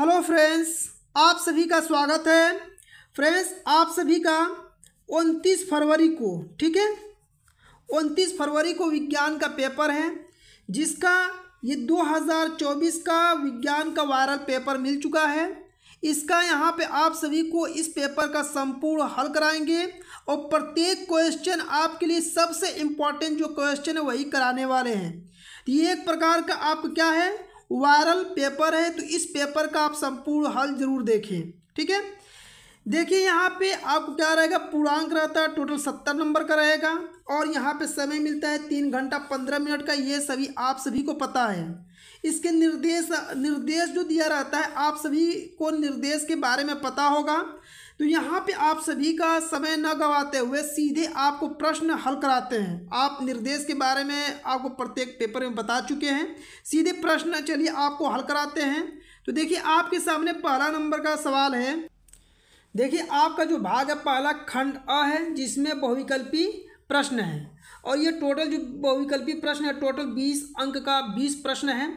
hello friends आप सभी का स्वागत है फ्रेंड्स आप सभी का उनतीस फरवरी को ठीक है उनतीस फरवरी को विज्ञान का पेपर है जिसका ये 2024 का विज्ञान का वायरल पेपर मिल चुका है इसका यहाँ पे आप सभी को इस पेपर का संपूर्ण हल कराएंगे और प्रत्येक क्वेश्चन आपके लिए सबसे इम्पॉर्टेंट जो क्वेश्चन है वही कराने वाले हैं ये एक प्रकार का आप क्या है वायरल पेपर है तो इस पेपर का आप संपूर्ण हल जरूर देखें ठीक है देखिए यहाँ पे आपको क्या रहेगा पूर्णांक रहता है टोटल सत्तर नंबर का रहेगा और यहाँ पे समय मिलता है तीन घंटा पंद्रह मिनट का ये सभी आप सभी को पता है इसके निर्देश निर्देश जो दिया रहता है आप सभी को निर्देश के बारे में पता होगा तो यहाँ पे आप सभी का समय न गवाते हुए सीधे आपको प्रश्न हल कराते हैं आप निर्देश के बारे में आपको प्रत्येक पेपर में बता चुके हैं सीधे प्रश्न चलिए आपको हल कराते हैं तो देखिए आपके सामने पहला नंबर का सवाल है देखिए आपका जो भाग है पहला खंड अ है जिसमें बहुविकल्पी प्रश्न है और ये टोटल जो बहुविकल्पी प्रश्न है टोटल बीस अंक का बीस प्रश्न है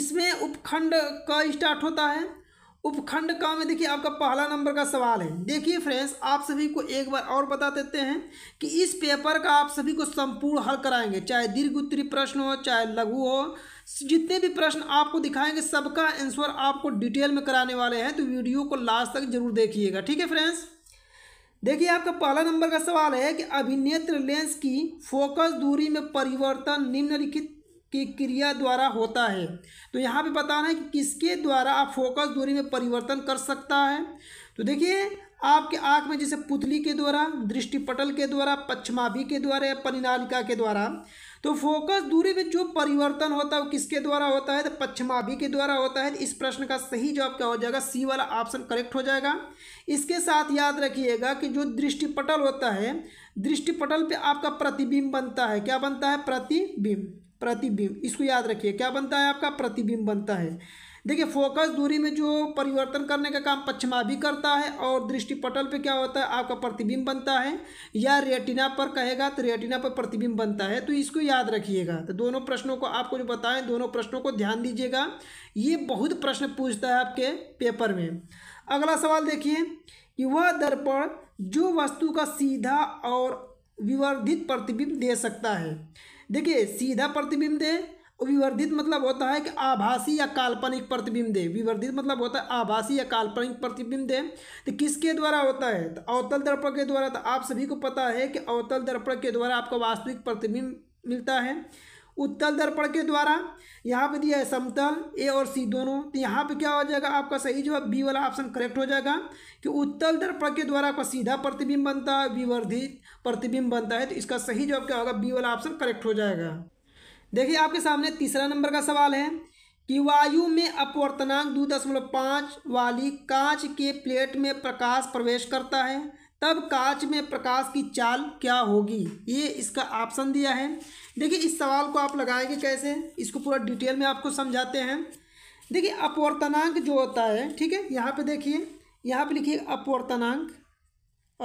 इसमें उपखंड क स्टार्ट होता है उपखंड का में देखिए आपका पहला नंबर का सवाल है देखिए फ्रेंड्स आप सभी को एक बार और बता देते हैं कि इस पेपर का आप सभी को संपूर्ण हल कराएंगे चाहे दीर्घ उत्तरी प्रश्न हो चाहे लघु हो जितने भी प्रश्न आपको दिखाएंगे सबका आंसर आपको डिटेल में कराने वाले हैं तो वीडियो को लास्ट तक जरूर देखिएगा ठीक है फ्रेंड्स देखिए आपका पहला नंबर का सवाल है कि अभिनेत्र लेंस की फोकस दूरी में परिवर्तन निम्नलिखित की क्रिया द्वारा होता है तो यहाँ पे बताना है कि किसके द्वारा आप फोकस दूरी में परिवर्तन कर सकता है तो देखिए आपके आँख में जैसे पुतली के द्वारा दृष्टिपटल के द्वारा पश्चमाभि के द्वारा या परिनालिका के द्वारा तो फोकस दूरी में जो परिवर्तन होता है वो किसके द्वारा होता है तो पश्चमाभि के द्वारा होता है इस प्रश्न का सही जवाब क्या हो जाएगा सी वाला ऑप्शन करेक्ट हो जाएगा इसके साथ याद रखिएगा कि जो दृष्टिपटल होता है दृष्टिपटल पे आपका प्रतिबिंब बनता है क्या बनता है प्रतिबिंब प्रतिबिंब इसको याद रखिए क्या बनता है आपका प्रतिबिंब बनता है देखिए फोकस दूरी में जो परिवर्तन करने का काम पश्चिमा भी करता है और दृष्टि पटल पे क्या होता है आपका प्रतिबिंब बनता है या रेटिना पर कहेगा तो रेटिना पर प्रतिबिंब बनता है तो इसको याद रखिएगा तो दोनों प्रश्नों को आपको जो बताएं दोनों प्रश्नों को ध्यान दीजिएगा ये बहुत प्रश्न पूछता है आपके पेपर में अगला सवाल देखिए कि वह दर्पण जो वस्तु का सीधा और विवर्धित प्रतिबिंब दे सकता है देखिए सीधा प्रतिबिंब दे विवर्धित मतलब होता है कि आभासी या काल्पनिक प्रतिबिंब दे विवर्धित मतलब होता है आभासी या काल्पनिक प्रतिबिंब दे तो किसके द्वारा होता है तो अवतल दर्पण के द्वारा तो आप सभी को पता है कि अवतल दर्पण के द्वारा आपको वास्तविक प्रतिबिंब मिलता है उत्तल दर्पण के द्वारा यहाँ पे दिया है समतल ए और सी दोनों तो यहाँ पे क्या हो जाएगा आपका सही जवाब बी वाला ऑप्शन करेक्ट हो जाएगा कि उत्तल दर्पण के द्वारा आपका सीधा प्रतिबिंब बनता है विवर्धित प्रतिबिंब बनता है तो इसका सही जवाब क्या होगा बी वाला ऑप्शन करेक्ट हो जाएगा देखिए आपके सामने तीसरा नंबर का सवाल है कि वायु में अपवर्तनांक दो दशमलव पाँच वाली कांच के प्लेट में प्रकाश प्रवेश करता है तब कांच में प्रकाश की चाल क्या होगी ये इसका ऑप्शन दिया है देखिए इस सवाल को आप लगाएंगे कैसे इसको पूरा डिटेल में आपको समझाते हैं देखिए अपवर्तनांक जो होता है ठीक है यहाँ पे देखिए यहाँ पे लिखिए अपवर्तनांक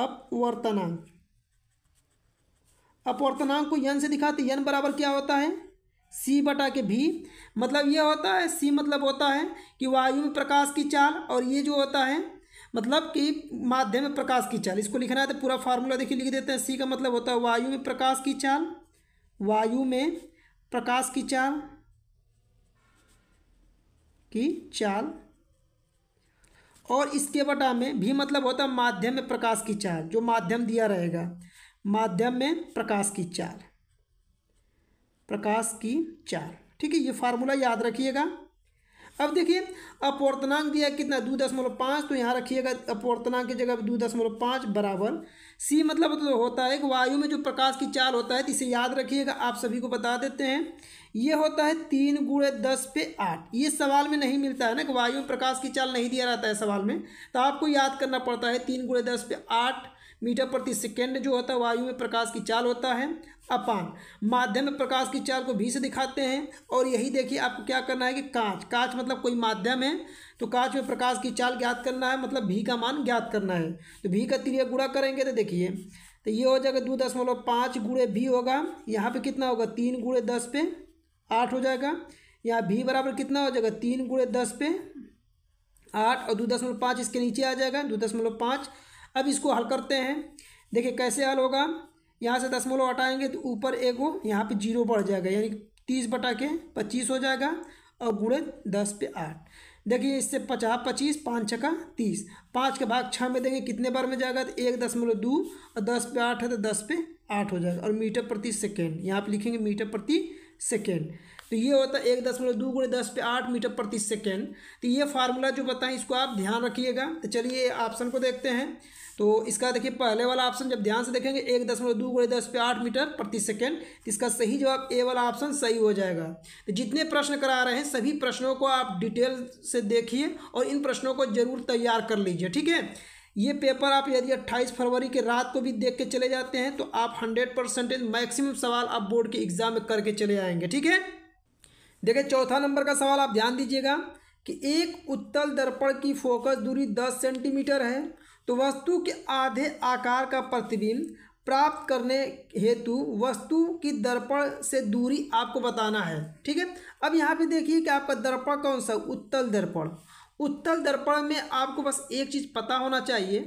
अपवर्तनांक अपवर्तनांक को यन से दिखाते यन बराबर क्या होता है सी बटा के भी मतलब ये होता है सी मतलब होता है कि वायु में प्रकाश की चाल और ये जो होता है मतलब कि माध्यम में प्रकाश की चाल इसको लिखना है तो पूरा फार्मूला देखिए लिख देते हैं सी का मतलब होता है वायु में प्रकाश की चाल वायु में प्रकाश की चाल की चाल और इसके बटा में भी मतलब होता है माध्यम में प्रकाश की चाल जो माध्यम दिया रहेगा माध्यम में प्रकाश की चाल प्रकाश की चाल ठीक है ये फार्मूला याद रखिएगा अब देखिए अपवर्तनांक दिया कितना दो दशमलव पाँच तो यहाँ रखिएगा अपवर्तनांक की जगह दो दशमलव पाँच बराबर सी मतलब तो होता है कि वायु में जो प्रकाश की चाल होता है तो इसे याद रखिएगा आप सभी को बता देते हैं ये होता है तीन गुड़े दस पे आठ ये सवाल में नहीं मिलता है ना कि वायु में प्रकाश की चाल नहीं दिया रहता है सवाल में तो आपको याद करना पड़ता है तीन गुड़े दस पे आठ मीटर प्रति सेकेंड जो होता है वायु में प्रकाश की चाल होता है अपान माध्यम में प्रकाश की चाल को भी से दिखाते हैं और यही देखिए आपको क्या करना है कि कांच कांच मतलब कोई माध्यम है तो कांच में प्रकाश की चाल ज्ञात करना है मतलब भी का मान ज्ञात करना है तो भी का त्रिया गुड़ा करेंगे तो देखिए तो ये हो जाएगा दो दशमलव पाँच गुड़े भी होगा यहाँ पे कितना होगा तीन गुड़े दस पे आठ हो जाएगा यहाँ भी बराबर कितना हो जाएगा तीन गुड़े दस पे आठ और दो दशमलव पाँच इसके नीचे आ जाएगा दो दशमलव पाँच अब इसको हल करते हैं देखिए कैसे हल होगा यहाँ से दसमलव हटाएंगे तो ऊपर एक हो यहाँ पर जीरो बढ़ जाएगा यानी तीस बटा के पच्चीस हो जाएगा और गुड़े दस पे आठ देखिए इससे पचास पच्चीस पाँच छका तीस पाँच का भाग छः में देंगे कितने बार में जाएगा तो एक दशमलव दो और दस पे आठ है तो दस पे आठ हो जाएगा और मीटर प्रति सेकेंड यहाँ पर लिखेंगे मीटर प्रति सेकेंड तो ये होता है एक दशमलव दो गुणे दस पे आठ मीटर प्रति सेकेंड तो ये फार्मूला जो बताएं इसको आप ध्यान रखिएगा तो चलिए ऑप्शन को देखते हैं तो इसका देखिए पहले वाला ऑप्शन जब ध्यान से देखेंगे एक दशमलव दो गुणे दस पे आठ मीटर प्रति सेकेंड तो इसका सही जवाब ए वाला ऑप्शन सही हो जाएगा तो जितने प्रश्न करा रहे हैं सभी प्रश्नों को आप डिटेल से देखिए और इन प्रश्नों को जरूर तैयार कर लीजिए ठीक है ये पेपर आप यदि 28 फरवरी के रात को भी देख के चले जाते हैं तो आप 100 परसेंटेज मैक्सिमम सवाल आप बोर्ड के एग्जाम में करके चले आएंगे ठीक है देखिए चौथा नंबर का सवाल आप ध्यान दीजिएगा कि एक उत्तल दर्पण की फोकस दूरी दस सेंटीमीटर है तो वस्तु के आधे आकार का प्रतिबिंब प्राप्त करने हेतु वस्तु की दर्पण से दूरी आपको बताना है ठीक है अब यहाँ पे देखिए कि आपका दर्पण कौन सा उत्तल दर्पण उत्तल दर्पण में आपको बस एक चीज़ पता होना चाहिए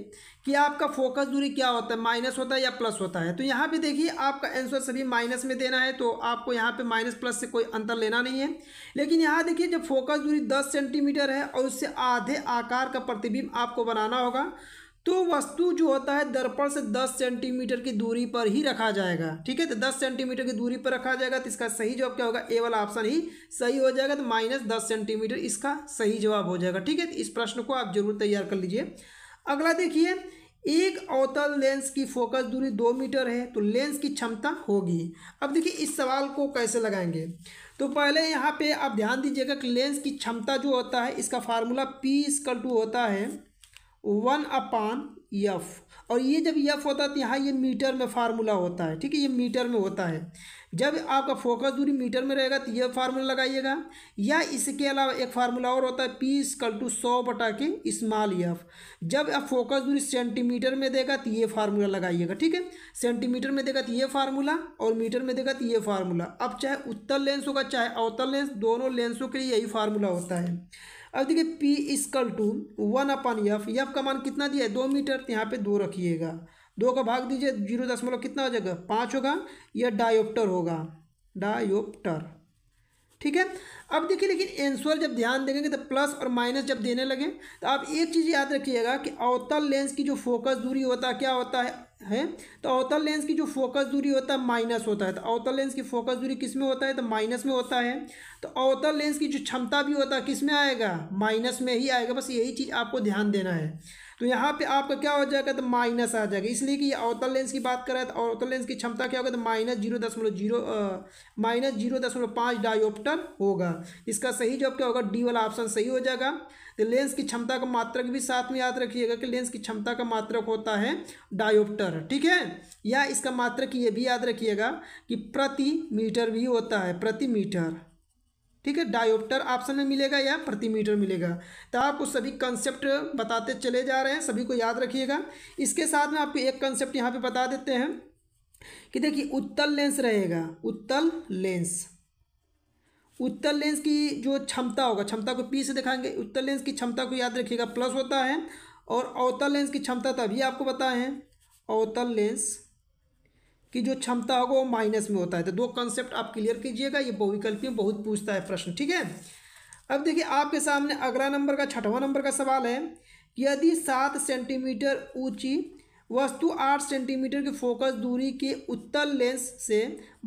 कि आपका फोकस दूरी क्या होता है माइनस होता है या प्लस होता है तो यहाँ पे देखिए आपका आंसर सभी माइनस में देना है तो आपको यहाँ पे माइनस प्लस से कोई अंतर लेना नहीं है लेकिन यहाँ देखिए जब फोकस दूरी दस सेंटीमीटर है और उससे आधे आकार का प्रतिबिंब आपको बनाना होगा तो वस्तु जो होता है दर्पण से 10 सेंटीमीटर की दूरी पर ही रखा जाएगा ठीक है तो 10 सेंटीमीटर की दूरी पर रखा जाएगा तो इसका सही जवाब क्या होगा ए वाला ऑप्शन ही सही हो जाएगा तो माइनस दस सेंटीमीटर इसका सही जवाब हो जाएगा ठीक है तो इस प्रश्न को आप जरूर तैयार कर लीजिए अगला देखिए एक अवतल लेंस की फोकस दूरी दो मीटर है तो लेंस की क्षमता होगी अब देखिए इस सवाल को कैसे लगाएंगे तो पहले यहाँ पे आप ध्यान दीजिएगा कि लेंस की क्षमता जो होता है इसका फार्मूला पी स्कल टू होता है वन अपान यफ और ये जब यफ होता है तो यहाँ ये मीटर में फार्मूला होता है ठीक है ये मीटर में होता है जब आपका फोकस दूरी मीटर में रहेगा तो ये फार्मूला लगाइएगा या इसके अलावा एक फार्मूला और होता है पी स्कल टू सौ बटा के स्मॉल यफ जब आप फोकस दूरी सेंटीमीटर में देगा तो ये फार्मूला लगाइएगा ठीक है सेंटीमीटर में देगा तो ये फार्मूला और मीटर में देगा तो ये फार्मूला अब चाहे उत्तर लेंस होगा चाहे अवतल लेंस दोनों लेंसों के लिए यही फार्मूला होता है अब देखिए P equal to one upon F F का मान कितना दिया है दो मीटर यहाँ पे दो रखिएगा दो का भाग दीजिए जीरो दशमलव कितना हो जाएगा पाँच होगा या डायोप्टर होगा डायोप्टर ठीक है अब देखिए लेकिन एंसर जब ध्यान देंगे तो प्लस और माइनस जब देने लगे तो आप एक चीज़ याद रखिएगा कि अवतल लेंस की जो फोकस दूरी होता है क्या होता है है तो अवतल लेंस की जो फोकस दूरी होता है माइनस होता है तो अवतल लेंस की फोकस दूरी किस में होता है तो माइनस में होता है तो अवतल लेंस की जो क्षमता भी होता है किस में आएगा माइनस में ही आएगा बस यही चीज़ आपको ध्यान देना है तो यहाँ पे आपका क्या हो जाएगा तो माइनस आ जाएगा इसलिए कि ये अवतल लेंस की बात करें तो अवतल लेंस की क्षमता क्या होगा तो माइनस जीरो दशमलव जीरो माइनस जीरो दशमलव पाँच डायोप्टर होगा इसका सही जवाब क्या होगा डी वाला ऑप्शन सही हो जाएगा तो लेंस की क्षमता का मात्रक भी साथ में याद रखिएगा कि लेंस की क्षमता का मात्रक होता है डायोप्टर ठीक है या इसका मात्रक ये भी याद रखिएगा कि प्रति मीटर भी होता है प्रति मीटर ठीक है डायोप्टर ऑप्शन में मिलेगा या प्रति मीटर मिलेगा तो आपको सभी कंसेप्ट बताते चले जा रहे हैं सभी को याद रखिएगा इसके साथ में आपको एक कंसेप्ट यहाँ पर बता देते हैं कि देखिए उत्तल लेंस रहेगा उत्तल लेंस उत्तर लेंस की जो क्षमता होगा क्षमता को पी से दिखाएंगे उत्तर लेंस की क्षमता को याद रखिएगा प्लस होता है और अवतल लेंस की क्षमता तभी आपको बताए अवतल लेंस की जो क्षमता होगा वो माइनस में होता है तो दो कॉन्सेप्ट आप क्लियर कीजिएगा ये बहुविकल्पी बहुत पूछता है प्रश्न ठीक है अब देखिए आपके सामने अगला नंबर का छठवां नंबर का सवाल है यदि सात सेंटीमीटर ऊंची वस्तु आठ सेंटीमीटर के फोकस दूरी के उत्तल लेंस से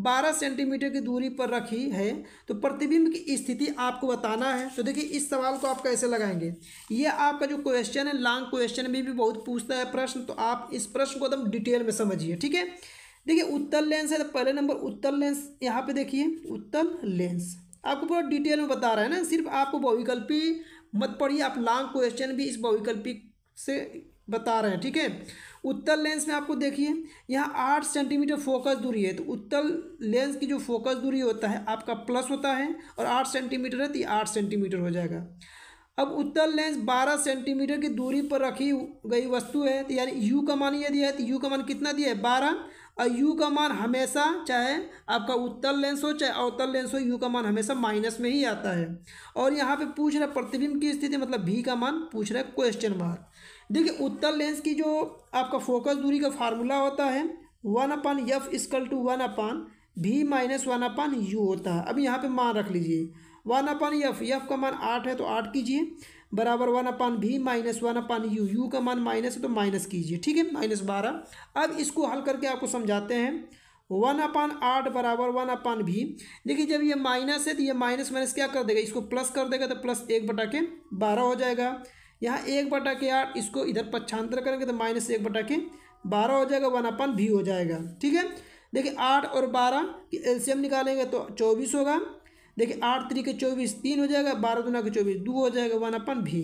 बारह सेंटीमीटर की दूरी पर रखी है तो प्रतिबिंब की स्थिति आपको बताना है तो देखिए इस सवाल को आप कैसे लगाएंगे ये आपका जो क्वेश्चन है लॉन्ग क्वेश्चन में भी, बहुत पूछता है प्रश्न तो आप इस प्रश्न को एकदम डिटेल में समझिए ठीक है देखिए उत्तल लेंस है तो पहले नंबर उत्तल लेंस यहाँ पर देखिए उत्तल लेंस आपको पूरा डिटेल में बता रहा है ना सिर्फ आपको बहुविकल्पी मत पढ़िए आप लॉन्ग क्वेश्चन भी इस बहुविकल्पी से बता रहे हैं ठीक है उत्तर लेंस में आपको देखिए यहाँ आठ सेंटीमीटर फोकस दूरी है तो उत्तर लेंस की जो फोकस दूरी होता है आपका प्लस होता है और आठ सेंटीमीटर है तो ये आठ सेंटीमीटर हो जाएगा अब उत्तर लेंस बारह सेंटीमीटर की दूरी पर रखी गई वस्तु है तो यानी यू का मान ये दिया है तो यू का मान कितना दिया है बारह और यू का मान हमेशा चाहे आपका उत्तर लेंस हो चाहे अवतल लेंस हो यू का मान हमेशा माइनस में ही आता है और यहाँ पे पूछ रहा है प्रतिबिंब की स्थिति मतलब भी का मान पूछ रहा है क्वेश्चन मार्क देखिए उत्तर लेंस की जो आपका फोकस दूरी का फार्मूला होता है one upon F equal to one upon V minus one upon you होता है अब यहाँ पे मान रख लीजिए वन अपान यफ यफ का मान आठ है तो आठ कीजिए बराबर one upon V minus one upon U U का मान माइनस है तो माइनस कीजिए ठीक है माइनस बारह अब इसको हल करके आपको समझाते हैं वन अपान आठ बराबर वन अपान भी देखिए जब ये माइनस है तो ये माइनस माइनस क्या कर देगा इसको प्लस कर देगा तो प्लस एक बटा के बारह हो जाएगा यहाँ एक बटा के आठ इसको इधर पक्षांतर करेंगे तो माइनस एक बटा के बारह हो जाएगा वन अपन भी हो जाएगा ठीक है देखिए आठ और बारह की एलसीएम निकालेंगे तो चौबीस होगा देखिए आठ थ्री के चौबीस तीन हो जाएगा बारह दुना के चौबीस दो हो जाएगा वन अपन भी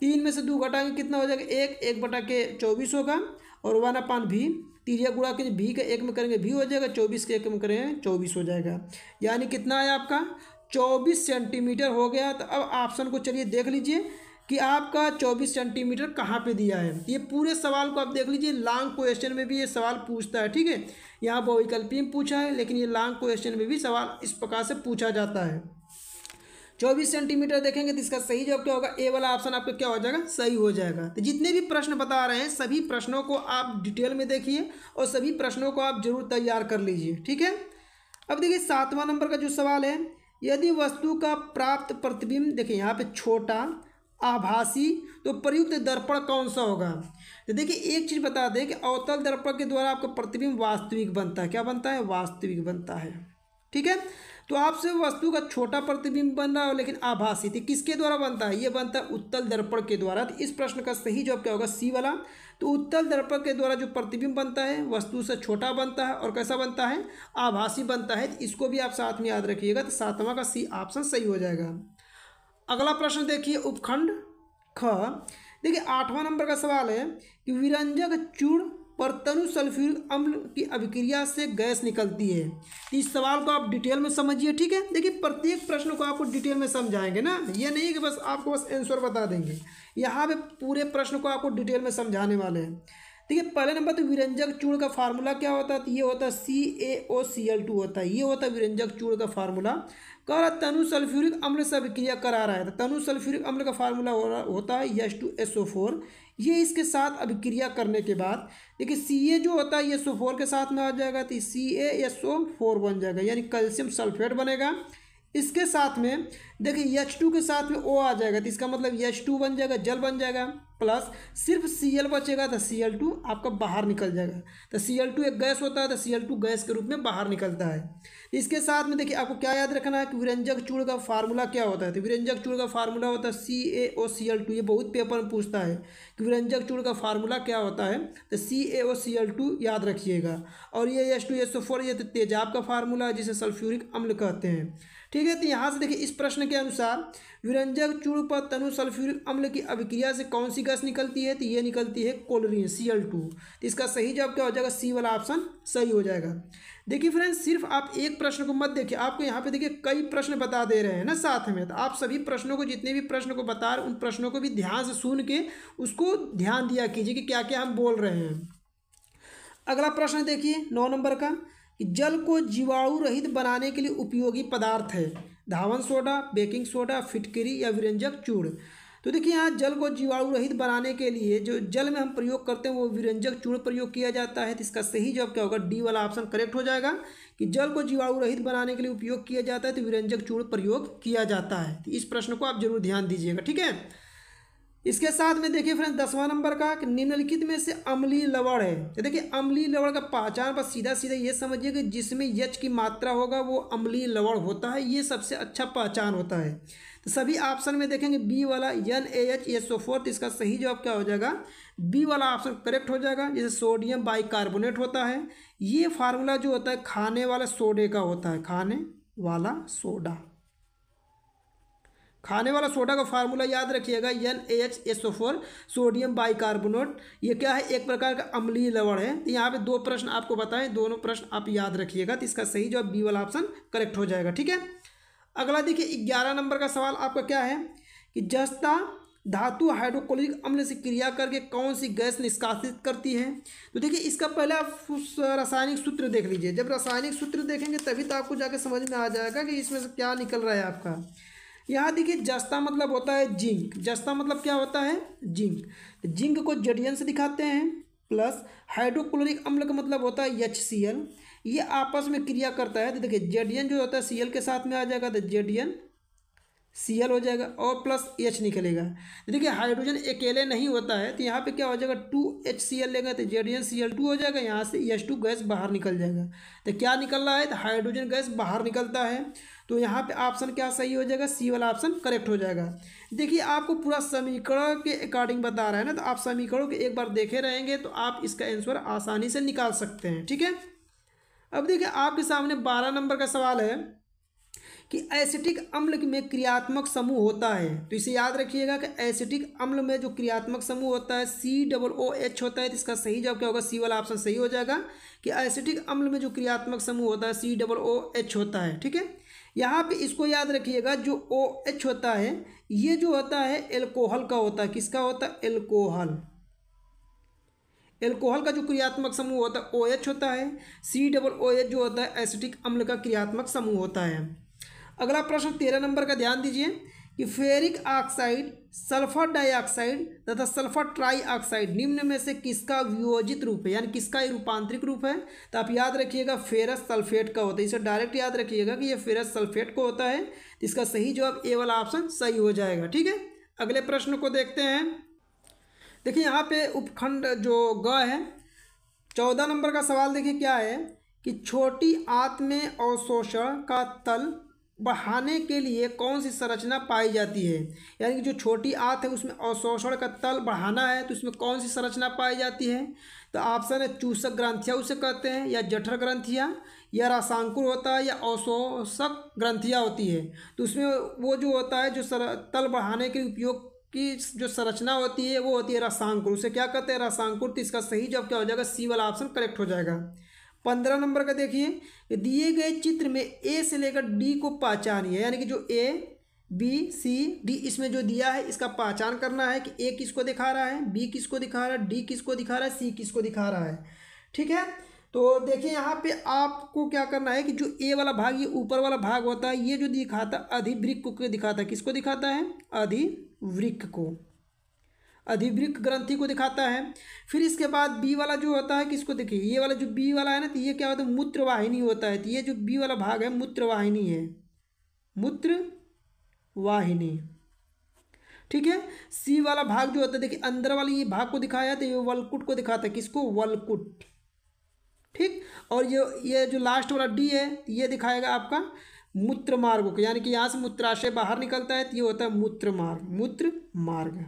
तीन में से दो घटाएंगे कितना हो जाएगा एक एक बटा के चौबीस होगा और वन अपन भी तीरिया गुड़ा के भी का एक में करेंगे भी हो जाएगा चौबीस के एक में करेंगे चौबीस हो जाएगा यानी कितना है आपका चौबीस सेंटीमीटर हो गया तो अब ऑप्शन को चलिए देख लीजिए कि आपका 24 सेंटीमीटर कहाँ पे दिया है ये पूरे सवाल को आप देख लीजिए लॉन्ग क्वेश्चन में भी ये सवाल पूछता है ठीक है यहाँ बहुविकल्पी में पूछा है लेकिन ये लॉन्ग क्वेश्चन में भी सवाल इस प्रकार से पूछा जाता है चौबीस सेंटीमीटर देखेंगे तो इसका सही जवाब क्या होगा ए वाला ऑप्शन आपका क्या हो जाएगा सही हो जाएगा तो जितने भी प्रश्न बता रहे हैं सभी प्रश्नों को आप डिटेल में देखिए और सभी प्रश्नों को आप जरूर तैयार कर लीजिए ठीक है अब देखिए सातवां नंबर का जो सवाल है यदि वस्तु का प्राप्त प्रतिबिंब देखिए यहाँ पे छोटा आभासी तो प्रयुक्त दर्पण कौन सा होगा तो देखिए एक चीज़ बता दें कि अवतल दर्पण के द्वारा आपका प्रतिबिंब वास्तविक बनता है क्या बनता है वास्तविक बनता है ठीक है तो आपसे वस्तु का छोटा प्रतिबिंब बन रहा है लेकिन आभासी थी तो किसके द्वारा बनता है ये बनता है उत्तल दर्पण के द्वारा तो इस प्रश्न का सही जवाब क्या होगा सी वाला तो उत्तल दर्पण के द्वारा जो प्रतिबिंब बनता है वस्तु से छोटा बनता है और कैसा बनता है आभासी बनता है तो इसको भी आप साथ में याद रखिएगा तो सातवां का सी ऑप्शन सही हो जाएगा अगला प्रश्न देखिए उपखंड ख देखिए आठवां नंबर का सवाल है कि विरंजक चूर्ण पर तनु सल्फ्यूरिक अम्ल की अभिक्रिया से गैस निकलती है तो इस सवाल को आप डिटेल में समझिए ठीक है देखिए प्रत्येक प्रश्न को आपको डिटेल में समझाएंगे ना ये नहीं कि बस आपको बस आंसर बता देंगे यहाँ पे पूरे प्रश्न को आपको डिटेल में समझाने वाले हैं देखिए पहले नंबर तो विरंजक चूड़ का फार्मूला क्या होता है तो ये होता है सी ए ओ सी एल टू होता है ये होता है विरंजक चूड़ का फार्मूला कह रहा तनु सल्फ्यूरिक अम्ल से अभिक्रिया करा रहा है तो तनु सल्फ्यूरिक अम्ल का फार्मूला हो रहा होता है H two S O four ये इसके साथ अभिक्रिया करने के बाद देखिए सी ए जो होता है एस ओ फोर के साथ में आ जाएगा तो सी ए एस ओ फोर बन जाएगा यानी कैल्शियम सल्फेट बनेगा इसके साथ में देखिए एच टू के साथ में ओ आ जाएगा तो इसका मतलब एच टू बन जाएगा जल बन जाएगा प्लस सिर्फ सी एल बचेगा तो सी एल टू आपका बाहर निकल जाएगा तो सी एल टू एक गैस होता है तो सी एल टू गैस के रूप में बाहर निकलता है इसके साथ में देखिए आपको क्या याद रखना है कि विरंजक चूड़ का फार्मूला क्या होता है तो विरंजक चूड़ का फार्मूला होता है सी ए ओ सी एल टू ये बहुत पेपर में पूछता है कि विरंजक चूड़ का फार्मूला क्या होता है तो सी ए ओ सी एल टू याद रखिएगा और ये S two S O four ये तो तेजाब का फार्मूला है जिसे सल्फ्यूरिक अम्ल कहते हैं ठीक है तो यहाँ से देखिए इस प्रश्न के अनुसार विरंजक चूड़ पर तनु सल्फ्यूरिक अम्ल की अभिक्रिया से कौन सी गैस निकलती है तो ये निकलती है कोलोरिन सी एल टू तो इसका सही जवाब क्या हो जाएगा सी वाला ऑप्शन सही हो जाएगा देखिए फ्रेंड्स सिर्फ आप एक प्रश्न को मत देखिए आपको यहाँ पे देखिए कई प्रश्न बता दे रहे हैं ना साथ में तो आप सभी प्रश्नों को जितने भी प्रश्न को बता रहे उन प्रश्नों को भी ध्यान से सुन के उसको ध्यान दिया कीजिए कि क्या क्या हम बोल रहे हैं अगला प्रश्न देखिए नौ नंबर का कि जल को जीवाणु रहित बनाने के लिए उपयोगी पदार्थ है धावन सोडा बेकिंग सोडा फिटकरी या विरंजक चूर्ण तो देखिए यहाँ जल को जीवाणु रहित बनाने के लिए जो जल में हम प्रयोग करते हैं वो विरंजक चूर्ण प्रयोग किया जाता है तो इसका सही जवाब क्या होगा डी वाला ऑप्शन करेक्ट हो जाएगा कि जल को जीवाणु रहित बनाने के लिए उपयोग किया जाता है तो विरंजक चूर्ण प्रयोग किया जाता है तो इस प्रश्न को आप जरूर ध्यान दीजिएगा ठीक है इसके साथ में देखिए फ्रेंड दसवां नंबर का निम्नलिखित में से अम्ली लवड़ है तो देखिए अम्ली लवड़ का पहचान पर सीधा सीधा ये समझिए कि जिसमें यच की मात्रा होगा वो अम्ली लवड़ होता है ये सबसे अच्छा पहचान होता है तो सभी ऑप्शन में देखेंगे बी वाला N A H S O fourth इसका सही जवाब क्या हो जाएगा बी वाला ऑप्शन करेक्ट हो जाएगा जैसे सोडियम बाइकार्बोनेट होता है ये फार्मूला जो होता है खाने वाला सोडे का होता है खाने वाला सोडा खाने वाला सोडा का फार्मूला याद रखिएगा N A H S O four sodium bicarbonate ये क्या है एक प्रकार का अम्लीय लवण है तो यहाँ पे दो प्रश्न आपको बताएं दोनों प्रश्न आप याद रखिएगा तो इसका सही जवाब बी वाला ऑप्शन करेक्ट हो जाएगा ठीक है अगला देखिए ग्यारह नंबर का सवाल आपका क्या है कि जस्ता धातु हाइड्रोक्लोरिक अम्ल से क्रिया करके कौन सी गैस निष्कासित करती है तो देखिए इसका पहले आप रासायनिक सूत्र देख लीजिए जब रासायनिक सूत्र देखेंगे तभी तो आपको जाके समझ में आ जाएगा कि इसमें से क्या निकल रहा है आपका यहाँ देखिए जस्ता मतलब होता है जिंक जस्ता मतलब क्या होता है जिंक जिंक को जडियन से दिखाते हैं प्लस हाइड्रोक्लोरिक अम्ल का मतलब होता है एच सी एल ये आपस में क्रिया करता है तो देखिए जेडियन जो होता है सी एल के साथ में आ जाएगा तो जेडियन सी एल हो जाएगा और प्लस एच निकलेगा तो देखिए हाइड्रोजन अकेले नहीं होता है तो यहाँ पे क्या हो जाएगा टू एच सी एल लेगा तो जेडियन सी एल टू हो जाएगा यहाँ से एच टू गैस बाहर निकल जाएगा तो क्या निकल रहा है तो हाइड्रोजन गैस बाहर निकलता है तो यहाँ पे ऑप्शन क्या सही हो जाएगा सी वाला ऑप्शन करेक्ट हो जाएगा देखिए आपको पूरा समीकरण के अकॉर्डिंग बता रहा है ना तो आप समीकरणों को एक बार देखे रहेंगे तो आप इसका आंसर आसानी से निकाल सकते हैं ठीक है अब देखिए आपके सामने बारह नंबर का सवाल है कि एसिटिक अम्ल में क्रियात्मक समूह होता है तो इसे याद रखिएगा कि एसिटिक अम्ल में जो क्रियात्मक समूह होता है सी डबल ओ एच होता है तो इसका सही जवाब क्या होगा सी वाला ऑप्शन सही हो जाएगा कि एसिटिक अम्ल में जो क्रियात्मक समूह होता है सी डबल ओ एच होता है ठीक है यहाँ पे इसको याद रखिएगा जो ओ एच होता है ये जो होता है एल्कोहल का होता है किसका होता है एल्कोहल एल्कोहल का जो क्रियात्मक समूह होता है ओ एच होता है सी डबल ओ एच जो होता है एसिटिक अम्ल का क्रियात्मक समूह होता है अगला प्रश्न तेरह नंबर का ध्यान दीजिए कि फेरिक ऑक्साइड सल्फर डाइऑक्साइड तथा सल्फर ट्राईऑक्साइड निम्न में से किसका वियोजित रूप है यानी किसका रूपांतरिक रूप है तो आप याद रखिएगा फेरस सल्फेट का होता है इसे डायरेक्ट याद रखिएगा कि ये फेरस सल्फेट को होता है तो इसका सही जवाब ए वाला ऑप्शन सही हो जाएगा ठीक है अगले प्रश्न को देखते हैं देखिए यहाँ पे उपखंड जो ग है चौदह नंबर का सवाल देखिए क्या है कि छोटी आत्म अवशोषण का तल बढ़ाने के लिए कौन सी संरचना पाई जाती है यानी कि जो छोटी आंत है उसमें अवशोषण का तल बढ़ाना है तो इसमें कौन सी संरचना पाई जाती है तो ऑप्शन है चूसक ग्रंथिया उसे कहते हैं या जठर ग्रंथिया या रासांकुर होता है या अवशोषक ग्रंथिया होती है तो उसमें वो जो होता है जो सर, तल बढ़ाने के उपयोग की जो संरचना होती है वो होती है रसांकुर उसे क्या कहते हैं रसांकुर तो इसका सही जवाब क्या हो जाएगा सी वाला ऑप्शन करेक्ट हो जाएगा पंद्रह नंबर का देखिए दिए गए चित्र में ए से लेकर डी को पहचानिए यानी कि जो ए बी सी डी इसमें जो दिया है इसका पहचान करना है कि ए किसको दिखा रहा है बी किसको दिखा रहा है डी किसको दिखा रहा है सी किसको दिखा रहा है ठीक है तो देखिए यहाँ पे आपको क्या करना है कि जो ए वाला भाग ये ऊपर वाला भाग होता है ये जो दिखाता अधिवृक्क को दिखाता है किसको दिखाता है अधिवृक्क को अधिवृक ग्रंथि को दिखाता है फिर इसके बाद बी वाला जो होता है किसको देखिए ये वाला जो बी वाला है ना तो ये क्या होता है मूत्रवाहिनी होता है तो ये जो बी वाला भाग है मूत्रवाहिनी है मूत्र वाहिनी ठीक है सी वाला भाग जो होता है देखिए अंदर वाले ये भाग को दिखाया तो ये वलकुट को दिखाता है किसको वलकुट ठीक और ये ये जो लास्ट वाला डी है ये दिखाएगा आपका मूत्र मार्ग को यानी कि यहाँ से मूत्राशय बाहर निकलता है तो ये होता है मूत्र मार्ग मूत्र मार्ग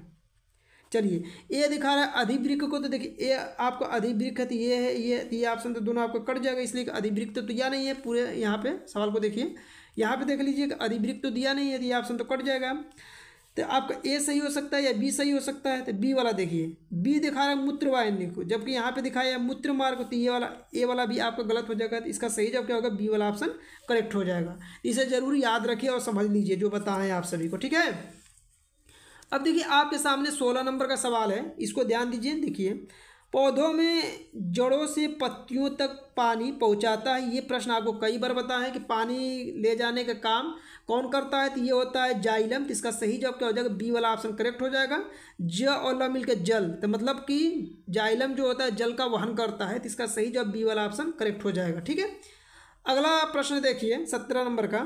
चलिए ए दिखा रहा है अधिवृक्क को तो देखिए ए आपका अधिवृक्क तो ये है ये तो ये ऑप्शन तो दोनों आपको कट जाएगा इसलिए अधिवृक्त तो दिया नहीं है पूरे यहाँ पे सवाल को देखिए यहाँ पे देख लीजिए कि अधिवृक्क तो दिया नहीं है तो ये ऑप्शन तो कट जाएगा तो आपका ए सही हो सकता है या बी सही हो सकता है तो बी वाला देखिए बी दिखा रहा है मूत्रवाहिनी को जबकि यहाँ पे दिखाया मूत्र मार्ग तो ये वाला ए वाला भी आपका गलत हो जाएगा तो इसका सही जवाब क्या होगा बी वाला ऑप्शन करेक्ट हो जाएगा इसे जरूर याद रखिए और समझ लीजिए जो बताएं आप सभी को ठीक है अब देखिए आपके सामने सोलह नंबर का सवाल है इसको ध्यान दीजिए देखिए पौधों में जड़ों से पत्तियों तक पानी पहुंचाता है ये प्रश्न आपको कई बार बता है कि पानी ले जाने का काम कौन करता है तो ये होता है जाइलम तो इसका सही जवाब क्या हो जाएगा बी वाला ऑप्शन करेक्ट हो जाएगा ज और ल मिलकर जल तो मतलब कि जाइलम जो होता है जल का वहन करता है तो इसका सही जवाब बी वाला ऑप्शन करेक्ट हो जाएगा ठीक है अगला प्रश्न देखिए सत्रह नंबर का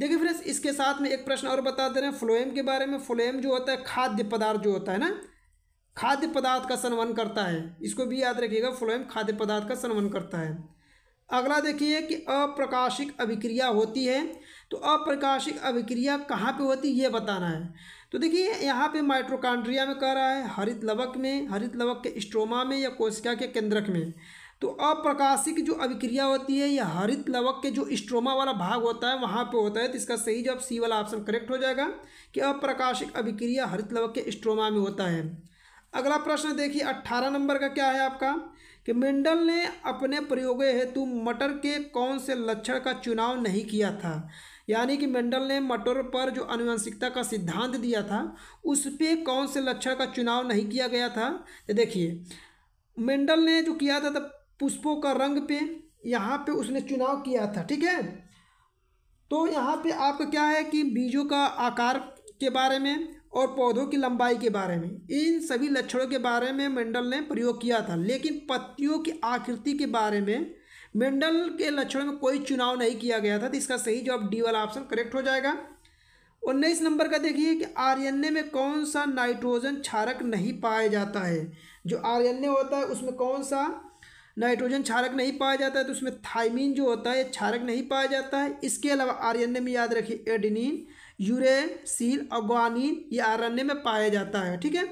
देखिए फ्रेंड्स इसके साथ में एक प्रश्न और बता दे रहे हैं फ्लोएम के बारे में फ्लोएम जो होता है खाद्य पदार्थ जो होता है ना खाद्य पदार्थ का सन्वन करता है इसको भी याद रखिएगा फ्लोएम खाद्य पदार्थ का सन्वन करता है अगला देखिए कि अप्रकाशिक अभिक्रिया होती है तो अप्रकाशिक अभिक्रिया कहाँ पे होती है ये बताना है तो देखिए यहाँ पे माइट्रोकांड्रिया में कह रहा है हरित लवक में हरित लवक के स्ट्रोमा में या कोशिका के केंद्रक में तो अप्रकाशिक जो अभिक्रिया होती है या हरित लवक के जो स्ट्रोमा वाला भाग होता है वहाँ पे होता है तो इसका सही जवाब सी वाला ऑप्शन करेक्ट हो जाएगा कि अप्रकाशिक अभिक्रिया हरित लवक के स्ट्रोमा में होता है अगला प्रश्न देखिए अट्ठारह नंबर का क्या है आपका कि मेंडल ने अपने प्रयोग हेतु मटर के कौन से लक्षण का चुनाव नहीं किया था यानी कि मेंडल ने मटर पर जो अनुवंशिकता का सिद्धांत दिया था उस पर कौन से लक्षण का चुनाव नहीं किया गया था तो देखिए मेंडल ने जो किया था तब तो पुष्पों का रंग पे यहाँ पे उसने चुनाव किया था ठीक है तो यहाँ पे आपका क्या है कि बीजों का आकार के बारे में और पौधों की लंबाई के बारे में इन सभी लक्षणों के बारे में मेंडल ने प्रयोग किया था लेकिन पत्तियों की आकृति के बारे में मेंडल के लक्षणों में कोई चुनाव नहीं किया गया था तो इसका सही जवाब डी वाला ऑप्शन करेक्ट हो जाएगा उन्नीस नंबर का देखिए कि आर्यन्य में कौन सा नाइट्रोजन क्षारक नहीं पाया जाता है जो आर्यन्य होता है उसमें कौन सा नाइट्रोजन क्षारक नहीं पाया जाता है तो उसमें थाइमीन जो होता है ये क्षारक नहीं पाया जाता है इसके अलावा आरएनए में याद रखिए एडिनिन यूरेसील और ग्वानिन ये आरएनए में पाया जाता है ठीक है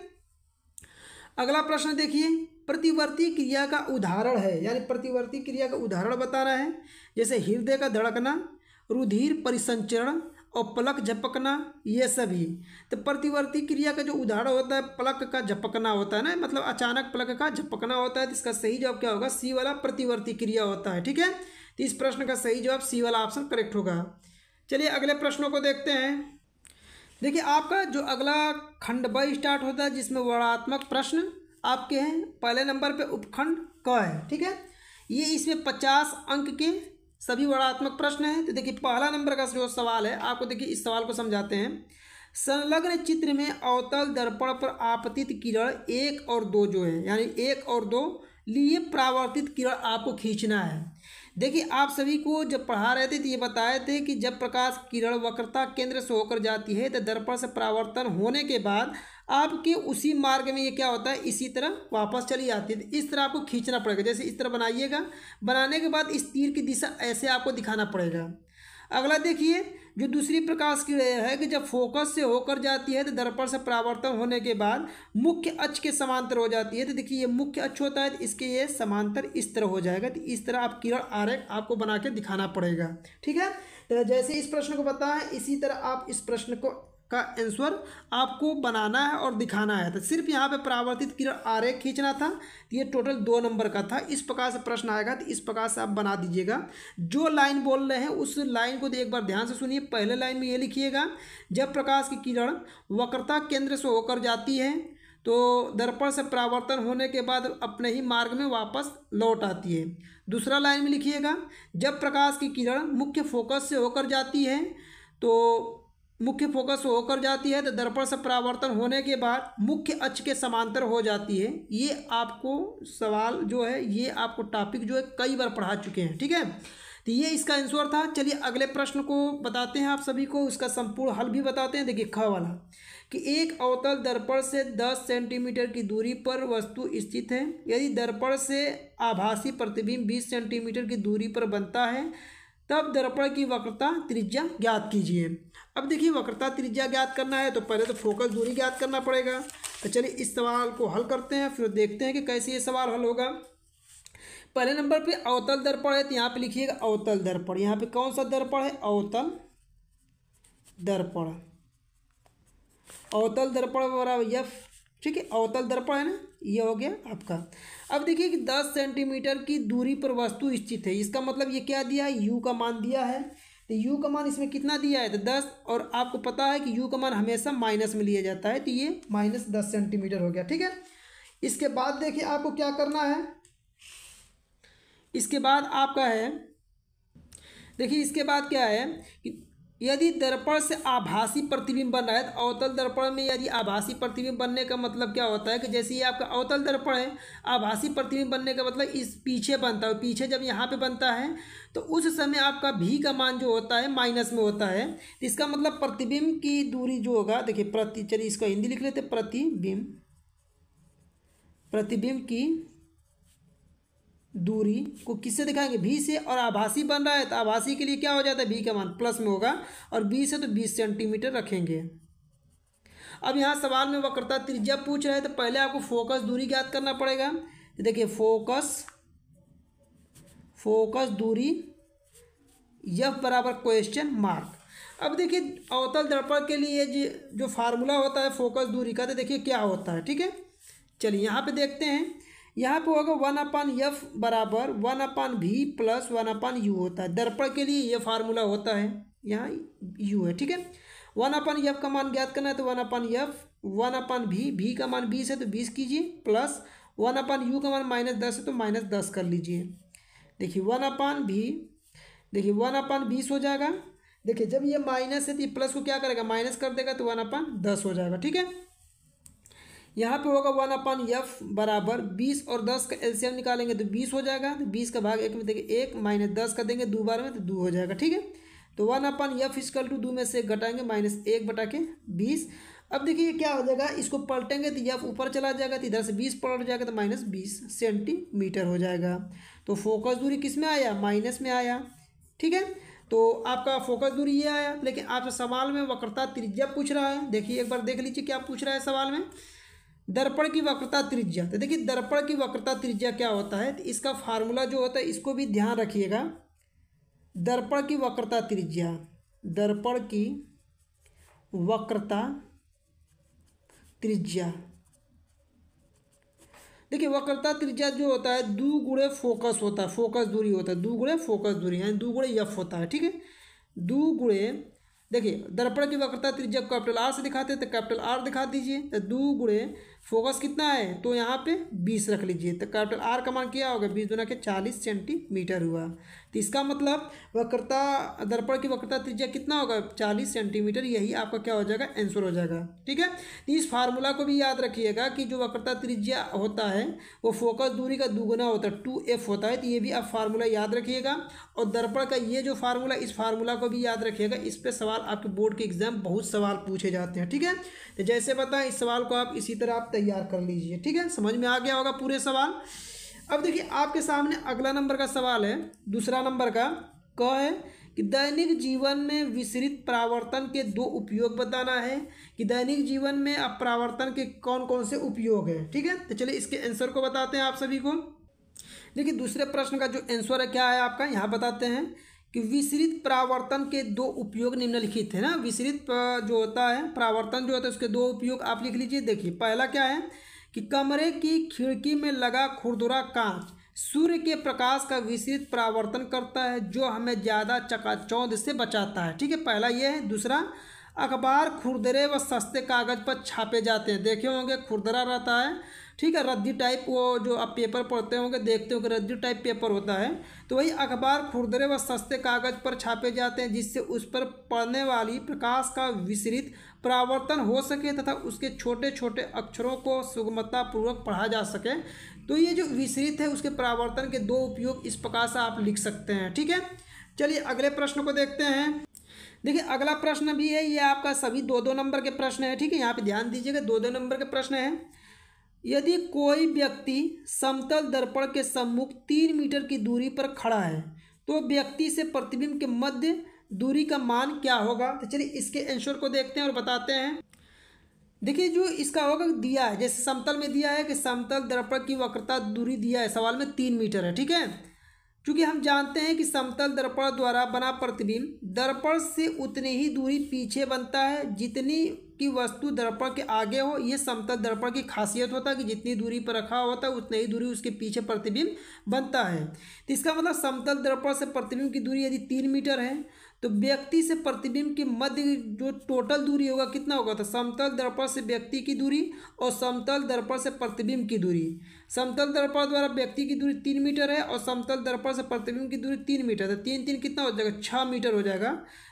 अगला प्रश्न देखिए प्रतिवर्ती क्रिया का उदाहरण है यानी प्रतिवर्ती क्रिया का उदाहरण बता रहा है जैसे हृदय का धड़कना रुधिर परिसंचरण और पलक झपकना ये सभी तो प्रतिवर्ती क्रिया का जो उदाहरण होता है पलक का झपकना होता है ना मतलब अचानक पलक का झपकना होता है तो इसका सही जवाब क्या होगा सी वाला प्रतिवर्ती क्रिया होता है ठीक है तो इस प्रश्न का सही जवाब सी वाला ऑप्शन करेक्ट होगा चलिए अगले प्रश्नों को देखते हैं देखिए आपका जो अगला खंड ब स्टार्ट होता है जिसमें वर्णात्मक प्रश्न आपके हैं पहले नंबर पर उपखंड क है ठीक है ये इसमें पचास अंक के सभी वर्णात्मक प्रश्न है तो देखिए पहला नंबर का जो सवाल है आपको देखिए इस सवाल को समझाते हैं संलग्न चित्र में अवतल दर्पण पर आपतित किरण एक और दो जो है यानी एक और दो लिए प्रावर्तित किरण आपको खींचना है देखिए आप सभी को जब पढ़ा रहे थे तो ये बताए थे कि जब प्रकाश किरण वक्रता केंद्र से होकर जाती है तो दर्पण से प्रावर्तन होने के बाद आपके उसी मार्ग में ये क्या होता है इसी तरह वापस चली जाती है इस तरह आपको खींचना पड़ेगा जैसे इस तरह बनाइएगा बनाने के बाद इस तीर की दिशा ऐसे आपको दिखाना पड़ेगा अगला देखिए जो दूसरी प्रकाश की है कि जब फोकस से होकर जाती है तो दर्पण से परावर्तन होने के बाद मुख्य अक्ष के समांतर हो जाती है तो देखिए ये मुख्य अक्ष होता है तो इसके ये समांतर इस तरह हो जाएगा तो इस तरह आप किरण आरेख आपको बना के दिखाना पड़ेगा ठीक है तो जैसे इस प्रश्न को बताएं इसी तरह आप इस प्रश्न को का आंसर आपको बनाना है और दिखाना है तो सिर्फ यहाँ पे परावर्तित किरण आरेख खींचना था ये टोटल दो नंबर का था इस प्रकार से प्रश्न आएगा तो इस प्रकार से आप बना दीजिएगा जो लाइन बोल रहे हैं उस लाइन को तो एक बार ध्यान से सुनिए पहले लाइन में ये लिखिएगा जब प्रकाश की किरण वक्रता केंद्र से होकर जाती है तो दर्पण से परावर्तन होने के बाद अपने ही मार्ग में वापस लौट आती है दूसरा लाइन में लिखिएगा जब प्रकाश की किरण मुख्य फोकस से होकर जाती है तो मुख्य फोकस होकर जाती है तो दर्पण से परावर्तन होने के बाद मुख्य अक्ष के समांतर हो जाती है ये आपको सवाल जो है ये आपको टॉपिक जो है कई बार पढ़ा चुके हैं ठीक है तो ये इसका आंसर था चलिए अगले प्रश्न को बताते हैं आप सभी को उसका संपूर्ण हल भी बताते हैं देखिए ख वाला कि एक अवतल दर्पण से दस सेंटीमीटर की दूरी पर वस्तु स्थित है यदि दर्पण से आभासी प्रतिबिंब बीस सेंटीमीटर की दूरी पर बनता है तब दर्पण की वक्रता त्रिज्या ज्ञात कीजिए अब देखिए वक्रता त्रिज्या ज्ञात करना है तो पहले तो फोकस दूरी ज्ञात करना पड़ेगा तो चलिए इस सवाल को हल करते हैं फिर देखते हैं कि कैसे ये सवाल हल होगा पहले नंबर पे अवतल दर्पण है तो यहाँ पे लिखिएगा अवतल दर्पण यहाँ पे कौन सा दर्पण है अवतल दर्पण अवतल दर्पण बराबर यफ ठीक है अवतल दर्पण है ना ये हो गया आपका अब देखिए कि 10 सेंटीमीटर की दूरी पर वस्तु स्थित है इसका मतलब ये क्या दिया है यू का मान दिया है तो यू का मान इसमें कितना दिया है तो दस और आपको पता है कि यू का मान हमेशा माइनस में लिया जाता है तो ये माइनस दस सेंटीमीटर हो गया ठीक है इसके बाद देखिए आपको क्या करना है इसके बाद आपका है देखिए इसके बाद क्या है कि यदि दर्पण से आभासी प्रतिबिंब बन रहा है तो अवतल दर्पण में यदि आभासी प्रतिबिंब बनने का मतलब क्या होता है कि जैसे ये आपका अवतल दर्पण है आभासी प्रतिबिंब बनने का मतलब इस पीछे बनता है पीछे जब यहाँ पे बनता है तो उस समय आपका भी का मान जो होता है माइनस में होता है तो इसका मतलब प्रतिबिंब की दूरी जो होगा देखिए प्रति चलिए इसको हिंदी लिख लेते प्रतिबिंब प्रतिबिंब की दूरी को किससे दिखाएंगे भी से और आभासी बन रहा है तो आभासी के लिए क्या हो जाता है भी का मान प्लस में होगा और बी से तो बीस सेंटीमीटर रखेंगे अब यहाँ सवाल में वक्रता त्रिज्या पूछ रहे हैं तो पहले आपको फोकस दूरी ज्ञात करना पड़ेगा देखिए फोकस फोकस दूरी यह बराबर क्वेश्चन मार्क अब देखिए अवतल दर्पण के लिए जो फार्मूला होता है फोकस दूरी का तो देखिए क्या होता है ठीक है चलिए यहाँ पे देखते हैं यहाँ पे होगा वन अपान यफ बराबर one upon V plus one upon you होता है दर्पण के लिए ये फार्मूला होता है यहाँ यू है ठीक है वन अपान यफ का मान ज्ञात करना है तो one upon F one upon V V का मान बीस है तो बीस कीजिए प्लस वन अपान यू का मान माइनस दस है तो माइनस दस कर लीजिए देखिए वन अपान भी देखिए वन अपान बीस हो जाएगा देखिए जब ये माइनस है तो ये प्लस को क्या करेगा माइनस कर देगा तो वन अपान दस हो जाएगा ठीक है यहाँ पे होगा वन अपन यफ बराबर बीस और दस का एलसीएम निकालेंगे तो बीस हो जाएगा तो बीस का भाग एक में देखिए एक माइनस दस का देंगे दो बार में तो दो हो जाएगा ठीक है तो one upon F equal to दो में से घटाएंगे माइनस एक बटा के बीस अब देखिए क्या हो जाएगा इसको पलटेंगे तो यफ ऊपर चला जाएगा तो इधर से बीस पलट जाएगा तो माइनस बीस सेंटीमीटर हो जाएगा तो फोकस दूरी किस में आया माइनस में आया ठीक है तो आपका फोकस दूरी ये आया लेकिन आपसे सवाल में वक्रता त्रिज्या पूछ रहा है देखिए एक बार देख लीजिए क्या पूछ रहा है सवाल में दर्पण की वक्रता त्रिज्या तो देखिए दर्पण की वक्रता त्रिज्या क्या होता है तो इसका फार्मूला जो होता है इसको भी ध्यान रखिएगा दर्पण की वक्रता त्रिज्या दर्पण की वक्रता त्रिज्या देखिए वक्रता त्रिज्या जो होता है दो गुणे फोकस होता है फोकस दूरी होता है दो गुणे फोकस दूरी यानी दो गुणे यफ होता है ठीक है दो गुणे देखिए दर्पण की वक्रता त्रिज्या कैपिटल आर से दिखाते हैं तो कैपिटल आर दिखा दीजिए तो दो गुणे फोकस कितना है तो यहाँ पे बीस रख लीजिए तो कैपिटल आर का मान क्या होगा बीस दुना के चालीस सेंटीमीटर हुआ तो इसका मतलब वक्रता दर्पण की वक्रता त्रिज्या कितना होगा चालीस सेंटीमीटर यही आपका क्या हो जाएगा आंसर हो जाएगा ठीक है तो इस फार्मूला को भी याद रखिएगा कि जो वक्रता त्रिज्या होता है वो फोकस दूरी का दुगुना होता है टू एफ होता है तो ये भी आप फार्मूला याद रखिएगा और दर्पण का ये जो फार्मूला इस फार्मूला को भी याद रखिएगा इस पर सवाल आपके बोर्ड के एग्जाम बहुत सवाल पूछे जाते हैं ठीक है तो जैसे बताएं इस सवाल को आप इसी तरह आप तैयार कर लीजिए ठीक है समझ में आ गया होगा पूरे सवाल अब देखिए आपके सामने अगला नंबर का सवाल है दूसरा नंबर का क है कि दैनिक जीवन में विसरित परावर्तन के दो उपयोग बताना है कि दैनिक जीवन में अब परावर्तन के कौन कौन से उपयोग हैं ठीक है तो चलिए इसके आंसर को बताते हैं आप सभी को देखिए दूसरे प्रश्न का जो आंसर है क्या है आपका यहाँ बताते हैं कि विसरित प्रावर्तन के दो उपयोग निम्नलिखित है ना विसरित जो होता है प्रावर्तन जो होता है उसके दो उपयोग आप लिख लीजिए देखिए पहला क्या है कि कमरे की खिड़की में लगा खुरदुरा कांच सूर्य के प्रकाश का विसरित प्रावर्तन करता है जो हमें ज़्यादा चकाचौंध से बचाता है ठीक है पहला ये है दूसरा अखबार खुरदरे व सस्ते कागज़ पर छापे जाते हैं देखे होंगे खुरदरा रहता है ठीक है रद्दी टाइप वो जो आप पेपर पढ़ते होंगे देखते होंगे रद्दी टाइप पेपर होता है तो वही अखबार खुरदरे व सस्ते कागज़ पर छापे जाते हैं जिससे उस पर पढ़ने वाली प्रकाश का विसरित परावर्तन हो सके तथा उसके छोटे छोटे अक्षरों को सुगमतापूर्वक पढ़ा जा सके तो ये जो विसरित है उसके परावर्तन के दो उपयोग इस प्रकार से आप लिख सकते हैं ठीक है चलिए अगले प्रश्न को देखते हैं देखिए अगला प्रश्न भी है ये आपका सभी दो दो नंबर के प्रश्न है ठीक है यहाँ पे ध्यान दीजिएगा दो दो नंबर के प्रश्न है यदि कोई व्यक्ति समतल दर्पण के सम्मुख तीन मीटर की दूरी पर खड़ा है तो व्यक्ति से प्रतिबिंब के मध्य दूरी का मान क्या होगा तो चलिए इसके आंसर को देखते हैं और बताते हैं देखिए जो इसका होगा दिया है जैसे समतल में दिया है कि समतल दर्पण की वक्रता दूरी दिया है सवाल में तीन मीटर है ठीक है क्योंकि हम जानते हैं कि समतल दर्पण द्वारा बना प्रतिबिंब दर्पण से उतनी ही दूरी पीछे बनता है जितनी कि वस्तु दर्पण के आगे हो यह समतल दर्पण की खासियत होता है कि जितनी दूरी पर रखा होता है उतनी ही दूरी उसके पीछे प्रतिबिंब बनता है तो इसका मतलब समतल दर्पण से प्रतिबिंब की दूरी यदि तीन मीटर है तो व्यक्ति से प्रतिबिंब के मध्य जो टोटल दूरी होगा कितना होगा तो समतल दर्पण से व्यक्ति की दूरी और समतल दर्पण से प्रतिबिंब की दूरी समतल दर्पण द्वारा व्यक्ति की दूरी तीन मीटर है और समतल दर्पण से प्रतिबिंब की दूरी तीन मीटर है तो तीन तीन कितना हो जाएगा छः मीटर हो जाएगा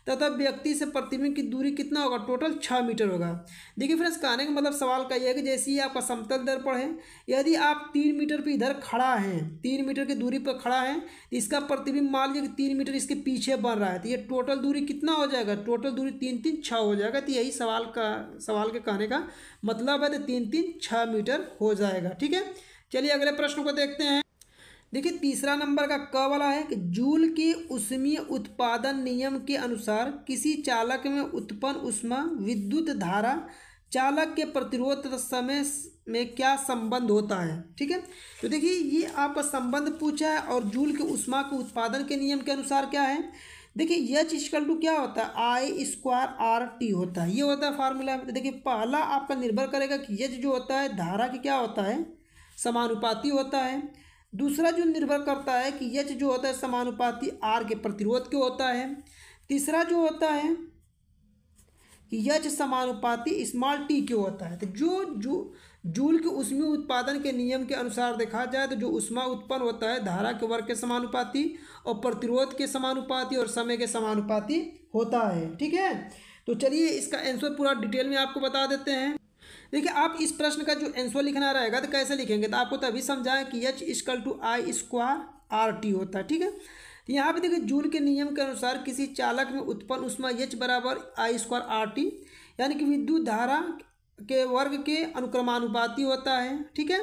तथा व्यक्ति से प्रतिबिंब की दूरी कितना होगा टोटल छः मीटर होगा देखिए फ्रेंड्स कहने का मतलब सवाल का यह है कि जैसे ही आपका समतल दर्पण है यदि आप तीन मीटर पर इधर खड़ा है तीन मीटर की दूरी पर खड़ा है तो इसका प्रतिबिंब मान लीजिए कि तीन मीटर इसके पीछे बन रहा है तो ये टोटल दूरी कितना हो जाएगा टोटल दूरी तीन तीन छः हो जाएगा तो यही सवाल का सवाल के कहने का मतलब है तो तीन तीन छः मीटर हो जाएगा ठीक है चलिए अगले प्रश्न को देखते हैं देखिए तीसरा नंबर का क वाला है कि जूल के उष्मीय उत्पादन नियम के अनुसार किसी चालक में उत्पन्न उष्मा विद्युत धारा चालक के प्रतिरोध तथा समय में क्या संबंध होता है ठीक है तो देखिए ये आपका संबंध पूछा है और जूल के उष्मा के उत्पादन के नियम के अनुसार क्या है देखिए एच स्कल टू क्या होता है आई स्क्वायर आर टी होता है ये होता है फार्मूला देखिए पहला आपका निर्भर करेगा कि यच जो होता है धारा की क्या होता है समानुपाती होता है दूसरा जो निर्भर करता है कि यच जो होता है समानुपाती आर के प्रतिरोध के होता है तीसरा जो होता है कि यच समानुपाती स्मॉल टी के होता है तो जो जो जूल के उष्मी उत्पादन के नियम के अनुसार देखा जाए तो जो उष्मा उत्पन्न होता है धारा के वर्ग के समानुपाती और प्रतिरोध के समानुपाती और समय के समानुपाती होता है ठीक है तो चलिए इसका आंसर पूरा डिटेल में आपको बता देते हैं देखिए आप इस प्रश्न का जो आंसर लिखना रहेगा तो कैसे लिखेंगे तो आपको तभी समझाएं कि H equal to I square R T होता है ठीक है तो यहाँ पे देखिए जूल के नियम के अनुसार किसी चालक में उत्पन्न उष्मा एच बराबर आई स्क्वायर आर टी यानी कि विद्युत धारा के वर्ग के अनुक्रमानुपाती होता है ठीक है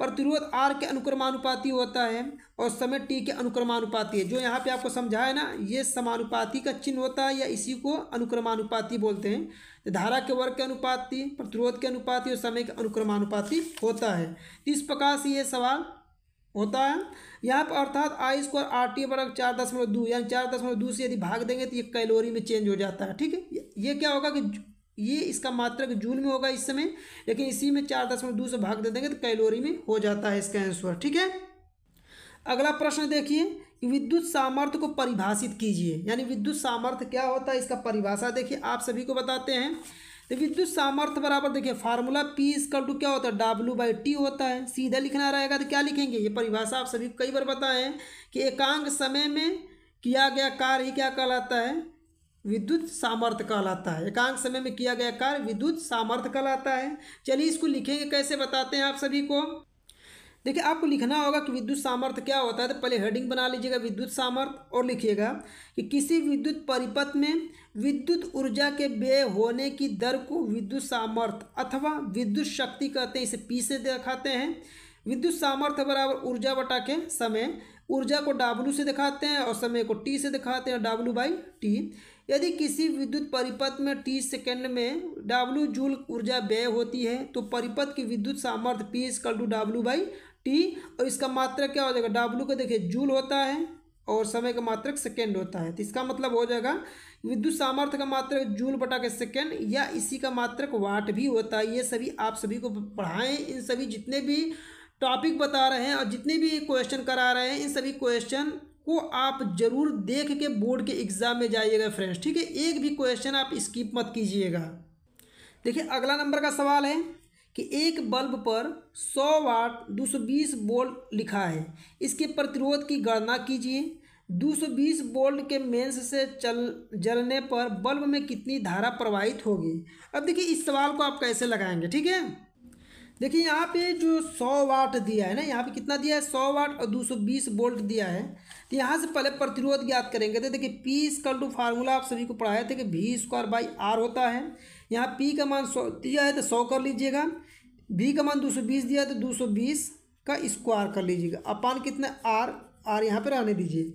प्रतिरोध आर के अनुक्रमानुपाती होता है और समय टी के अनुक्रमानुपाती है जो यहाँ पे आपको है ना ये समानुपाती का चिन्ह होता है या इसी को अनुक्रमानुपाती बोलते हैं तो धारा के वर्ग के अनुपाति प्रतिरोध के अनुपाति और समय के अनुक्रमानुपाति होता है तो इस प्रकार से ये सवाल होता है यहाँ पर अर्थात आई स्क्वायर आर टी वर्ग चार दशमलव दो यानी चार दशमलव दो से यदि भाग देंगे तो ये कैलोरी में चेंज हो जाता है ठीक है ये क्या होगा कि ये इसका मात्रक जूल में होगा इस समय लेकिन इसी में चार दशमलव दो से भाग दे देंगे तो कैलोरी में हो जाता है इसका आंसर ठीक है अगला प्रश्न देखिए विद्युत सामर्थ्य को परिभाषित कीजिए यानी विद्युत सामर्थ्य क्या होता है इसका परिभाषा देखिए आप सभी को बताते हैं तो विद्युत सामर्थ्य बराबर देखिए फार्मूला पी इसकल टू क्या होता है डब्ल्यू बाई टी होता है सीधा लिखना रहेगा तो क्या लिखेंगे ये परिभाषा आप सभी को कई बार बताएं कि एकांक समय में किया गया कार्य क्या कहलाता है विद्युत सामर्थ्य कहलाता है एकांक समय में किया गया कार्य विद्युत सामर्थ्य कहलाता है चलिए इसको लिखेंगे कैसे बताते हैं आप सभी को देखिए आपको लिखना होगा कि विद्युत सामर्थ्य क्या होता है तो पहले हेडिंग बना लीजिएगा विद्युत सामर्थ्य और लिखिएगा कि किसी विद्युत परिपथ में विद्युत ऊर्जा के व्यय होने की दर को विद्युत सामर्थ्य अथवा विद्युत शक्ति कहते हैं इसे पी से दिखाते हैं विद्युत सामर्थ्य बराबर ऊर्जा बटा के समय ऊर्जा को डाब्लू से दिखाते हैं और समय को टी से दिखाते हैं डाब्लू बाई टी यदि किसी विद्युत परिपथ में टी सेकेंड में डब्ल्यू जूल ऊर्जा व्यय होती है तो परिपथ की विद्युत सामर्थ्य P equal to W by T और इसका मात्रक क्या हो जाएगा डब्ल्यू का देखिए जूल होता है और समय का मात्रक सेकेंड होता है तो इसका मतलब हो जाएगा विद्युत सामर्थ्य का मात्रक जूल बटा के सेकेंड या इसी का मात्रक वाट भी होता है ये सभी आप सभी को पढ़ाएं इन सभी जितने भी टॉपिक बता रहे हैं और जितने भी क्वेश्चन करा रहे हैं इन सभी क्वेश्चन को आप जरूर देख के बोर्ड के एग्ज़ाम में जाइएगा फ्रेंड्स ठीक है एक भी क्वेश्चन आप स्किप मत कीजिएगा देखिए अगला नंबर का सवाल है कि एक बल्ब पर 100 वाट 220 बोल्ट लिखा है इसके प्रतिरोध की गणना कीजिए 220 बोल्ट के मेंस से चल जलने पर बल्ब में कितनी धारा प्रवाहित होगी अब देखिए इस सवाल को आप कैसे लगाएंगे ठीक है देखिए यहाँ पे जो 100 वाट दिया है ना यहाँ पे कितना दिया है 100 वाट और 220 वोल्ट दिया है तो यहाँ से पहले प्रतिरोध ज्ञात करेंगे तो देखिए पी स्कल टू फार्मूला आप सभी को पढ़ाए थे कि वी स्क्वायर बाई आर होता है यहाँ पी का मान सौ दिया है तो सौ कर लीजिएगा वी का मान 220 दिया है तो 220 का स्क्वायर कर लीजिएगा अपान कितना आर आर यहाँ पर रहने दीजिए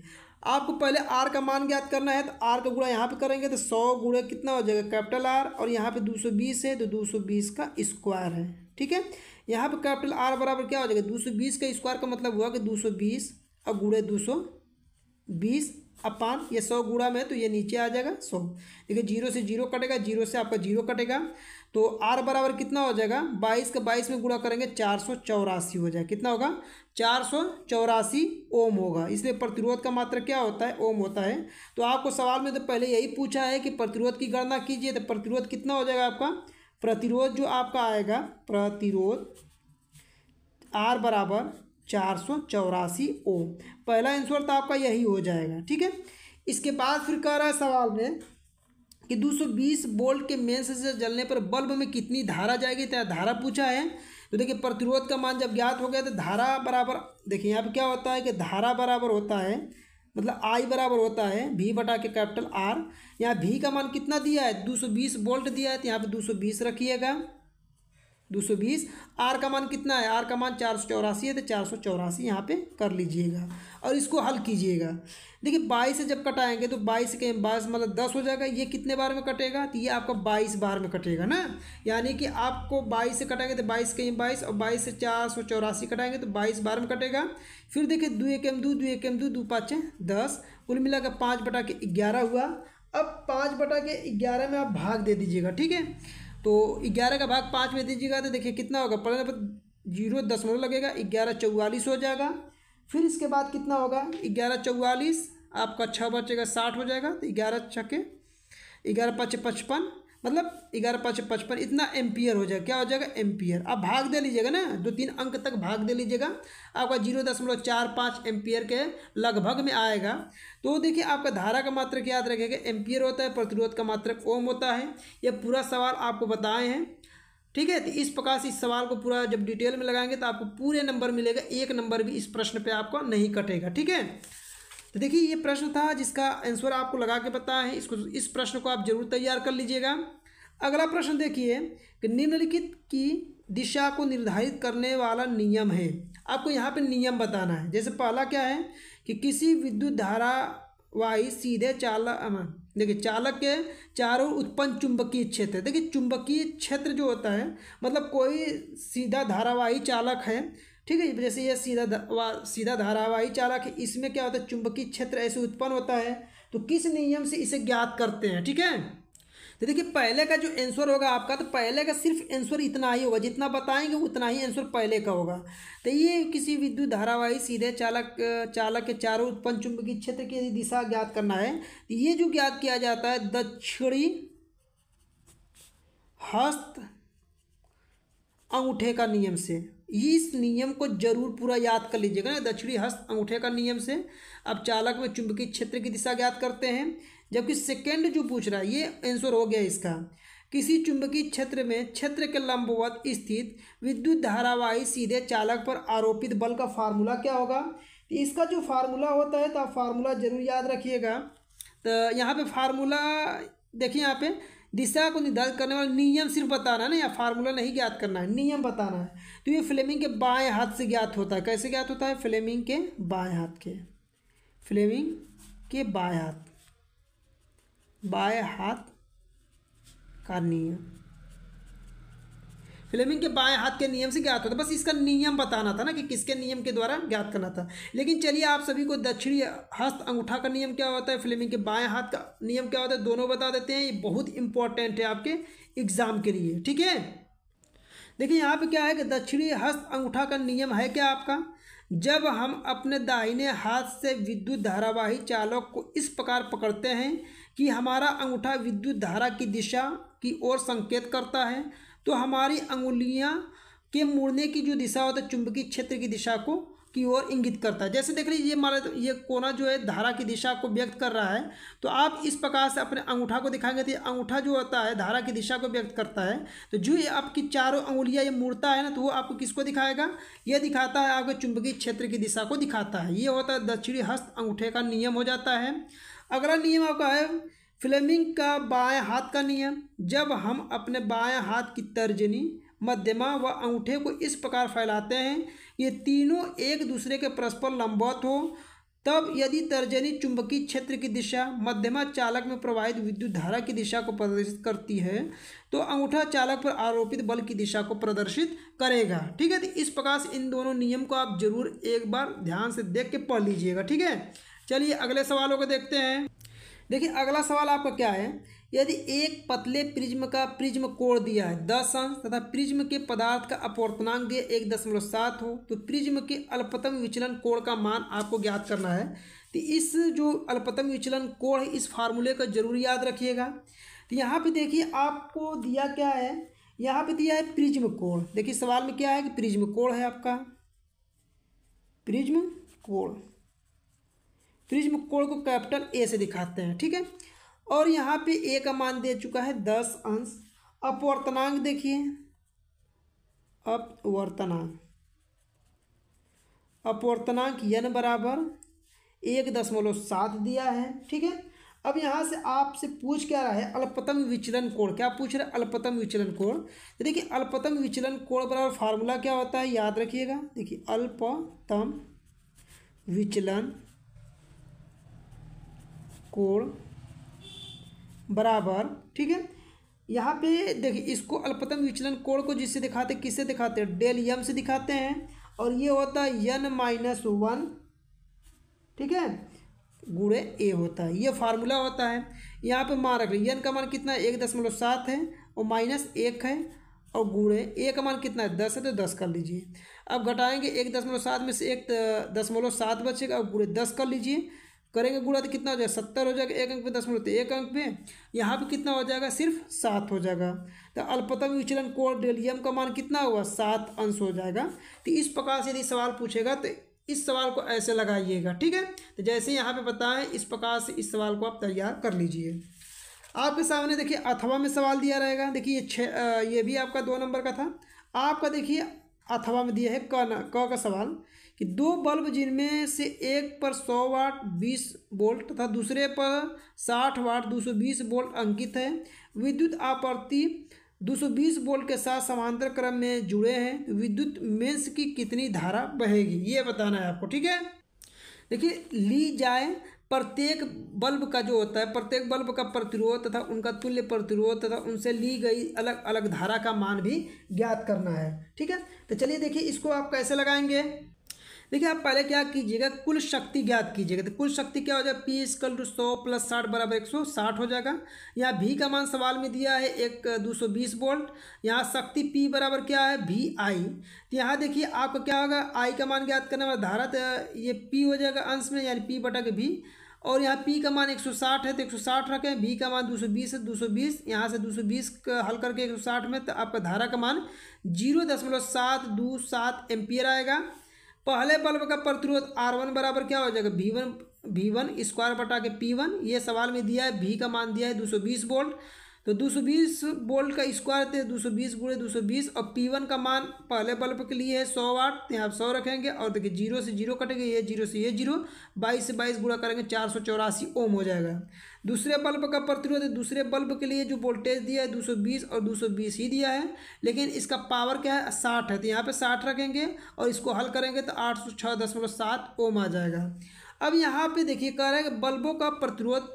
आपको पहले आर का मान ज्ञात करना है तो आर का गुणा यहाँ पे करेंगे तो सौ गुणा कितना हो जाएगा कैपिटल आर और यहाँ पे 220 है तो 220 का स्क्वायर है ठीक है यहाँ पर कैपिटल आर बराबर क्या हो जाएगा दो सौ बीस का स्क्वायर का मतलब हुआ कि दो सौ बीस और गुड़े दो सौ बीस अपान ये सौ गुड़ा में तो ये नीचे आ जाएगा सौ देखिए जीरो से जीरो कटेगा जीरो से आपका जीरो कटेगा तो आर बराबर कितना हो जाएगा बाईस का बाईस में गुड़ा करेंगे चार सौ चौरासी हो जाएगा कितना होगा चार सौ चौरासी ओम होगा इसलिए प्रतिरोध का मात्रा क्या होता है ओम होता है तो आपको सवाल में तो पहले यही पूछा है कि प्रतिरोध की गणना कीजिए तो प्रतिरोध कितना हो जाएगा आपका प्रतिरोध जो आपका आएगा प्रतिरोध आर बराबर चार सौ चौरासी ओ पहला आंसर तो आपका यही हो जाएगा ठीक है इसके बाद फिर कह रहा है सवाल में कि 220 बोल्ट के मेन से जलने पर बल्ब में कितनी धारा जाएगी तो धारा पूछा है तो देखिए प्रतिरोध का मान जब ज्ञात हो गया तो धारा बराबर देखिए यहाँ पे क्या होता है कि धारा बराबर होता है मतलब आई बराबर होता है भी बटा के कैपिटल आर यहाँ भी का मान कितना दिया है 220 बोल्ट दिया है तो यहाँ पे 220 रखिएगा दो सौ बीस आर का मान कितना है आर का मान चार सौ चौरासी है तो चार सौ चौरासी यहाँ पर कर लीजिएगा और इसको हल कीजिएगा देखिए बाईस से जब कटाएंगे तो बाईस के बाईस मतलब दस हो जाएगा ये कितने बार में कटेगा तो ये आपका बाईस बार में कटेगा ना यानी कि आपको बाईस से कटाएंगे तो बाईस के एम बाईस और बाईस से चार सौ चौरासी कटाएंगे तो बाईस बार में कटेगा फिर देखिए दो एक एम दो दो एक एम दो दो पाँच दस कुल मिलाकर पाँच बटा के ग्यारह हुआ अब पाँच बटा के ग्यारह में आप भाग दे दीजिएगा ठीक है तो ग्यारह का भाग पाँच में दीजिएगा तो देखिए कितना होगा पढ़ने पर तो जीरो दशमलव लगेगा ग्यारह चौवालीस हो जाएगा फिर इसके बाद कितना होगा ग्यारह चौवालीस आपका छः बचेगा साठ हो जाएगा तो ग्यारह के ग्यारह पच पचपन मतलब ग्यारह पाँच पचपन इतना एम्पियर हो जाएगा क्या हो जाएगा एम्पियर आप भाग दे लीजिएगा ना दो तीन अंक तक भाग दे लीजिएगा आपका जीरो दशमलव चार पाँच एम्पियर के लगभग में आएगा तो देखिए आपका धारा का मात्र याद रखेगा एम्पियर होता है प्रतिरोध का मात्र ओम होता है यह पूरा सवाल आपको बताए हैं ठीक है तो इस प्रकार से इस सवाल को पूरा जब डिटेल में लगाएंगे तो आपको पूरे नंबर मिलेगा एक नंबर भी इस प्रश्न पर आपको नहीं कटेगा ठीक है तो देखिए ये प्रश्न था जिसका आंसर आपको लगा के पता है इसको इस प्रश्न को आप जरूर तैयार कर लीजिएगा अगला प्रश्न देखिए कि निम्नलिखित की दिशा को निर्धारित करने वाला नियम है आपको यहाँ पे नियम बताना है जैसे पहला क्या है कि किसी विद्युत धारावाही सीधे चालक देखिए चालक के चारों उत्पन्न चुंबकीय क्षेत्र देखिए चुंबकीय क्षेत्र जो होता है मतलब कोई सीधा धारावाही चालक है ठीक है जैसे यह सीधा वा, सीधा धारावाही चालक है इसमें क्या होता है चुंबकीय क्षेत्र ऐसे उत्पन्न होता है तो किस नियम से इसे ज्ञात करते हैं ठीक है तो देखिए पहले का जो आंसर होगा आपका तो पहले का सिर्फ आंसर इतना ही होगा जितना बताएंगे उतना ही आंसर पहले का होगा तो ये किसी विद्युत धारावाही सीधे चालक चालक के चारों उत्पन्न चुंबकीय क्षेत्र की दिशा ज्ञात करना है तो ये जो ज्ञात किया जाता है दक्षिणी हस्त अंगूठे का नियम से इस नियम को जरूर पूरा याद कर लीजिएगा ना दक्षिणी हस्त अंगूठे का नियम से अब चालक में चुंबकीय क्षेत्र की दिशा ज्ञात करते हैं जबकि सेकेंड जो पूछ रहा है ये आंसर हो गया इसका किसी चुंबकीय क्षेत्र में क्षेत्र के लंबवत स्थित विद्युत धारावाही सीधे चालक पर आरोपित बल का फार्मूला क्या होगा तो इसका जो फार्मूला होता है तो आप फार्मूला जरूर याद रखिएगा तो यहाँ पे फार्मूला देखिए यहाँ पे दिशा को निर्धारित करने वाला नियम सिर्फ बताना है ना या फार्मूला नहीं ज्ञात करना है नियम बताना है तो ये फ्लेमिंग के बाएं हाथ से ज्ञात होता है कैसे ज्ञात होता है फ्लेमिंग के बाएं हाथ के फ्लेमिंग के बाएं हाथ बाएं हाथ का नियम फ्लेमिंग के बाएं हाथ के नियम से ज्ञात होता बस इसका नियम बताना था ना कि किसके नियम के द्वारा ज्ञात करना था लेकिन चलिए आप सभी को दक्षिणी हस्त अंगूठा का नियम क्या होता है फ्लेमिंग के बाएं हाथ का नियम क्या होता है दोनों बता देते हैं ये बहुत इंपॉर्टेंट है आपके एग्जाम के लिए ठीक है देखिए यहाँ पे क्या है कि दक्षिणी हस्त अंगूठा का नियम है क्या आपका जब हम अपने दाहिने हाथ से विद्युत धारावाही चालक को इस प्रकार पकड़ते हैं कि हमारा अंगूठा विद्युत धारा की दिशा की ओर संकेत करता है तो हमारी अंगुलियाँ के मुड़ने की जो दिशा होता है चुंबकीय क्षेत्र की दिशा को की ओर इंगित करता है जैसे देख लीजिए ये मान ये कोना जो है धारा की दिशा को व्यक्त कर रहा है तो आप इस प्रकार से अपने अंगूठा को दिखाएंगे तो अंगूठा जो होता है धारा की दिशा को व्यक्त करता है तो जो ये आपकी चारों अंगुलियाँ ये मुड़ता है ना तो वो आपको किसको दिखाएगा ये दिखाता है आपके चुंबकीय क्षेत्र की दिशा को दिखाता है ये होता है दक्षिणी हस्त अंगूठे का नियम हो जाता है अगला नियम आपका है फ्लेमिंग का बाएं हाथ का नियम जब हम अपने बाएं हाथ की तर्जनी मध्यमा व अंगूठे को इस प्रकार फैलाते हैं ये तीनों एक दूसरे के परस्पर लंबवत हो तब यदि तर्जनी चुंबकीय क्षेत्र की दिशा मध्यमा चालक में प्रवाहित विद्युत धारा की दिशा को प्रदर्शित करती है तो अंगूठा चालक पर आरोपित बल की दिशा को प्रदर्शित करेगा ठीक है तो इस प्रकार से इन दोनों नियम को आप जरूर एक बार ध्यान से देख के पढ़ लीजिएगा ठीक है चलिए अगले सवालों को देखते हैं देखिए अगला सवाल आपका क्या है यदि एक पतले प्रिज्म का प्रिज्म कोण दिया है दस अंश तथा प्रिज्म के पदार्थ का अपवर्तनांक दिया एक दशमलव सात हो तो प्रिज्म के अल्पतम विचलन कोण का मान आपको ज्ञात करना है तो इस जो अल्पतम विचलन कोण है इस फार्मूले का जरूर याद रखिएगा तो यहाँ पे देखिए आपको दिया क्या है यहाँ पे दिया है प्रिज्म कोण देखिए सवाल में क्या है कि प्रिज्म कोण है आपका प्रिज्म कोण प्रिज्म कोण को कैपिटल ए से दिखाते हैं ठीक है और यहाँ पे ए का मान दे चुका है दस अंश अपवर्तनांक देखिए अपवर्तनांक अपवर्तनांक यन बराबर एक दशमलव सात दिया है ठीक है अब यहाँ से आपसे पूछ क्या रहा है अल्पतम विचलन कोण क्या पूछ रहे अल्पतम विचलन कोण तो देखिए अल्पतम विचलन कोण बराबर फार्मूला क्या होता है याद रखिएगा देखिए अल्पतम विचलन कोण बराबर ठीक है यहाँ पे देखिए इसको अल्पतम विचलन कोण को जिससे दिखाते किससे दिखाते हैं डेल यम से दिखाते हैं और ये होता है यन माइनस वन ठीक है गुड़े ए होता है ये फार्मूला होता है यहाँ पे मान रख यन का मान कितना एक दशमलव सात है और माइनस एक है और गुड़े ए का मान कितना है दस है तो दस कर लीजिए अब घटाएंगे एक दशमलव सात में से एक दशमलव सात बचेगा और गुड़े दस कर लीजिए करेंगे गुड़ा तो कितना हो जाएगा सत्तर हो जाएगा एक अंक पे दस मिनट एक अंक पे यहाँ पे कितना हो जाएगा सिर्फ सात हो जाएगा तो अल्पतम विचलन कोण डेलियम का मान कितना हुआ सात अंश हो जाएगा तो इस प्रकार से यदि सवाल पूछेगा तो इस सवाल को ऐसे लगाइएगा ठीक है तो जैसे यहाँ पे बताएं इस प्रकार से इस सवाल को आप तैयार कर लीजिए आपके सामने देखिए अथवा में सवाल दिया रहेगा देखिए ये छः ये भी आपका दो नंबर का था आपका देखिए अथवा में दिया है क क का सवाल कि दो बल्ब जिनमें से एक पर 100 वाट 20 वोल्ट तथा दूसरे पर 60 वाट 220 वोल्ट अंकित है विद्युत आपूर्ति 220 वोल्ट के साथ समांतर क्रम में जुड़े हैं विद्युत मेंस की कितनी धारा बहेगी ये बताना है आपको ठीक है देखिए ली जाए प्रत्येक बल्ब का जो होता है प्रत्येक बल्ब का प्रतिरोध तथा उनका तुल्य प्रतिरोध तथा उनसे ली गई अलग अलग धारा का मान भी ज्ञात करना है ठीक है तो चलिए देखिए इसको आप कैसे लगाएंगे देखिए आप पहले क्या कीजिएगा कुल शक्ति ज्ञात कीजिएगा तो कुल शक्ति क्या हो जाएगा पी स्कल टू सौ प्लस साठ बराबर एक सौ साठ हो जाएगा यहाँ भी का मान सवाल में दिया है एक दो सौ बीस वोल्ट यहाँ शक्ति पी बराबर क्या है भी आई तो यहाँ देखिए आपका क्या होगा आई का मान ज्ञात करने वाला धारा तो ये पी हो जाएगा अंश में यानी पी बटा के भी और यहाँ पी का मान साठ है तो साठ रखें भी का मान दो सौ बीस है दो सौ बीस यहाँ से दो बीस का हल करके साठ में तो आपका धारा का मान जीरो दशमलव सात दो सात एम्पियर आएगा पहले बल्ब का प्रतिरोध आर वन बराबर क्या हो जाएगा भी वन भी वन स्क्वायर बटा के पी वन ये सवाल में दिया है भी का मान दिया है दो सौ बीस वोल्ट तो दो सौ बीस वोल्ट का स्क्वायर थे दो सौ बीस गुड़े दो सौ बीस और पी वन का मान पहले बल्ब के लिए है सौ वाट तो यहाँ सौ रखेंगे और देखिए जीरो से जीरो कटेंगे ये जीरो से ये जीरो बाईस से बाईस गुड़ा करेंगे चार सौ चौरासी ओम हो जाएगा दूसरे बल्ब का प्रतिरोध दूसरे बल्ब के लिए जो वोल्टेज दिया है 220 और 220 ही दिया है लेकिन इसका पावर क्या है साठ है तो यहाँ पे साठ रखेंगे और इसको हल करेंगे तो आठ सौ छः दशमलव सात ओम आ जाएगा अब यहाँ पे देखिए कह रहे हैं कि बल्बों का प्रतिरोध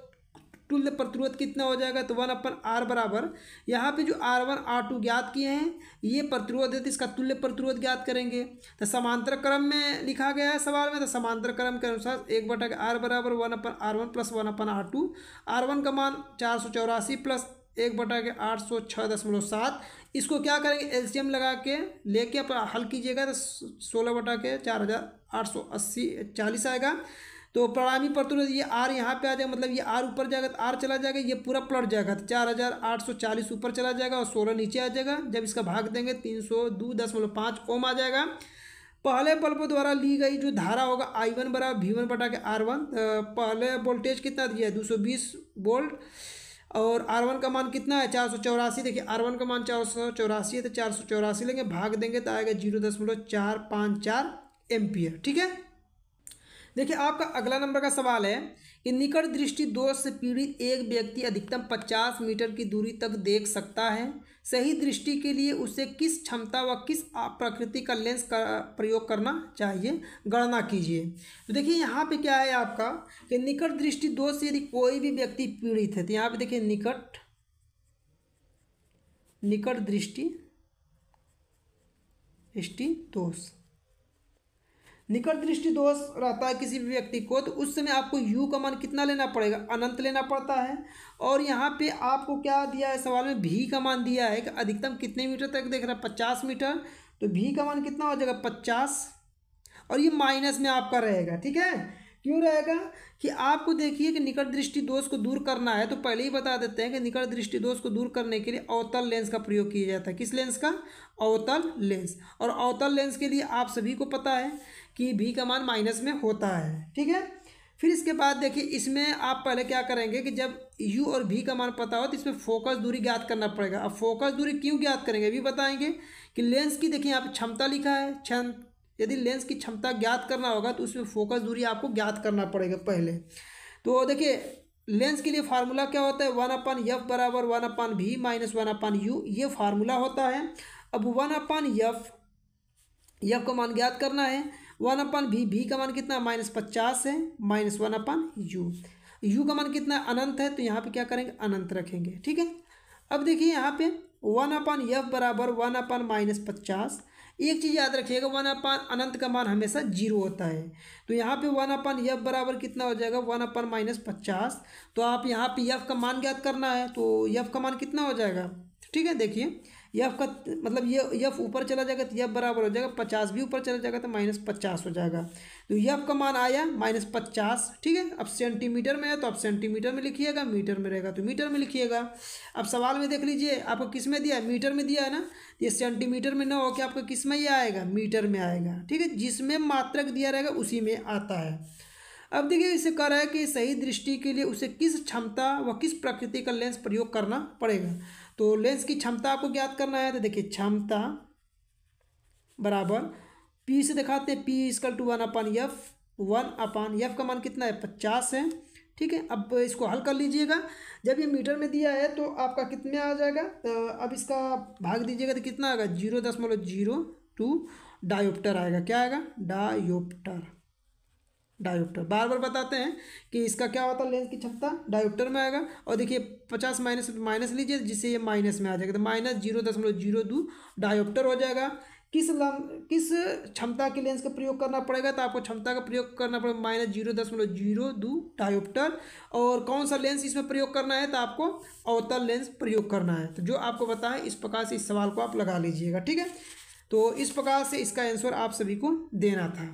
टू प्रतिरोध कितना हो जाएगा तो वन अपन आर बराबर यहाँ पे जो आर वन आर टू ज्ञात किए हैं ये प्रतिरोध है तो इसका तुल्य प्रतिरोध ज्ञात करेंगे तो समांतर क्रम में लिखा गया है सवाल में तो समांतर क्रम के अनुसार एक बटा आर बराबर one upon R one plus one upon R two R one का मान चार सौ चौरासी प्लस एक बटा के आठ सौ छः दशमलव सात इसको क्या करेंगे एल्शियम लगा के लेके अपना हल कीजिएगा तो सोलह बटा के चार हज़ार आठ सौ अस्सी चालीस आएगा तो प्रणामी प्रतिरोध ये आर यहाँ पे आ जाएगा मतलब ये आर ऊपर जाएगा तो आर चला जाएगा ये पूरा पलट जाएगा तो चार हज़ार आठ सौ चालीस ऊपर चला जाएगा और सोलह नीचे आ जाएगा जब इसका भाग देंगे तीन सौ दो दशमलव पाँच ओम आ जाएगा पहले बल्ब द्वारा ली गई जो धारा होगा आई वन बराबर वी वन बटा के आर वन तो पहले वोल्टेज कितना दिया है दो सौ बीस वोल्ट और आर वन का मान कितना है चार सौ चौरासी देखिए आर वन का मान चार सौ चौरासी है तो चार सौ चौरासी लेंगे भाग देंगे तो आएगा जीरो दशमलव चार पाँच चार एम्पियर ठीक है देखिए आपका अगला नंबर का सवाल है कि निकट दृष्टि दोष से पीड़ित एक व्यक्ति अधिकतम 50 मीटर की दूरी तक देख सकता है सही दृष्टि के लिए उसे किस क्षमता व किस प्रकृति का लेंस का प्रयोग करना चाहिए गणना कीजिए तो देखिए यहाँ पे क्या है आपका कि निकट दृष्टि दोष से यदि कोई भी व्यक्ति पीड़ित है तो यहाँ पे देखिए निकट निकट दृष्टि दृष्टि दोष निकट दृष्टि दोष रहता है किसी भी व्यक्ति को तो उस समय आपको यू का मान कितना लेना पड़ेगा अनंत लेना पड़ता है और यहाँ पे आपको क्या दिया है सवाल में भी का मान दिया है कि अधिकतम कितने मीटर तक देख रहा है पचास मीटर तो भी का मान कितना हो जाएगा पचास और ये माइनस में आपका रहेगा ठीक है क्यों रहेगा कि आपको देखिए कि निकट दृष्टि दोष को दूर करना है तो पहले ही बता देते हैं कि निकट दृष्टि दोष को दूर करने के लिए अवतल लेंस का प्रयोग किया जाता है किस लेंस का अवतल लेंस और अवतल लेंस के लिए आप सभी को पता है कि बी का मान माइनस में होता है ठीक है फिर इसके बाद देखिए इसमें आप पहले क्या करेंगे कि जब यू और भी का मान पता हो तो इसमें फोकस दूरी ज्ञात करना पड़ेगा अब फोकस दूरी क्यों ज्ञात करेंगे भी बताएंगे कि लेंस की देखिए यहाँ क्षमता लिखा है क्षम यदि लेंस की क्षमता ज्ञात करना होगा तो उसमें फोकस दूरी आपको ज्ञात करना पड़ेगा पहले तो देखिए लेंस के लिए फार्मूला क्या होता है वन अपान यफ बराबर one upon V minus one upon U ये फार्मूला होता है अब वन अपान यफ यफ को मान ज्ञात करना है वन अपन भी भी का मान कितना माइनस पचास है minus one upon U U का मान कितना अनंत है तो यहाँ पे क्या करेंगे अनंत रखेंगे ठीक है अब देखिए यहाँ पे वन अपन यफ बराबर वन अपन माइनस पचास एक चीज़ याद रखिएगा वन अपन अनंत का मान हमेशा जीरो होता है तो यहाँ पे वन अपन यफ बराबर कितना हो जाएगा वन अपन माइनस पचास तो आप यहाँ पे यफ का मान ज्ञात करना है तो यफ का मान कितना हो जाएगा ठीक है देखिए यफ का मतलब ये यफ ऊपर चला जाएगा तो यफ बराबर हो जाएगा पचास भी ऊपर चला जाएगा तो माइनस पचास हो जाएगा तो यफ का मान आया माइनस पचास ठीक है अब सेंटीमीटर में है तो आप सेंटीमीटर में लिखिएगा मीटर में रहेगा तो मीटर में लिखिएगा अब सवाल में देख लीजिए आपको किस में दिया है मीटर में दिया है ना तो ये सेंटीमीटर में ना हो कि आपको किस में ही आएगा मीटर में आएगा ठीक है जिसमें मात्रक दिया रहेगा उसी में आता है अब देखिए इसे कह रहा है कि सही दृष्टि के लिए उसे किस क्षमता व किस प्रकृति का लेंस प्रयोग करना पड़ेगा तो लेंस की क्षमता आपको ज्ञात करना है तो देखिए क्षमता बराबर पी से दिखाते हैं P equal to one upon F one upon F का मान कितना है पचास है ठीक है अब इसको हल कर लीजिएगा जब ये मीटर में दिया है तो आपका कितने आ जाएगा तो अब इसका भाग दीजिएगा तो कितना आएगा जीरो दशमलव जीरो टू डायोप्टर आएगा क्या आएगा डायोप्टर डायोप्टर बार बार बताते हैं कि इसका क्या होता है लेंस की क्षमता डायोप्टर में आएगा और देखिए पचास माइनस माइनस लीजिए जिससे ये माइनस में आ जाएगा तो माइनस जीरो दशमलव जीरो दो डायोप्टर हो जाएगा किस लम किस क्षमता के लेंस का प्रयोग करना पड़ेगा तो आपको क्षमता का प्रयोग करना पड़ेगा माइनस जीरो दशमलव जीरो दो डायोप्टर और कौन सा लेंस इसमें प्रयोग करना है तो आपको अवतल लेंस प्रयोग करना है तो जो आपको पता है इस प्रकार से इस सवाल को आप लगा लीजिएगा ठीक है तो इस प्रकार से इसका आंसर आप सभी को देना था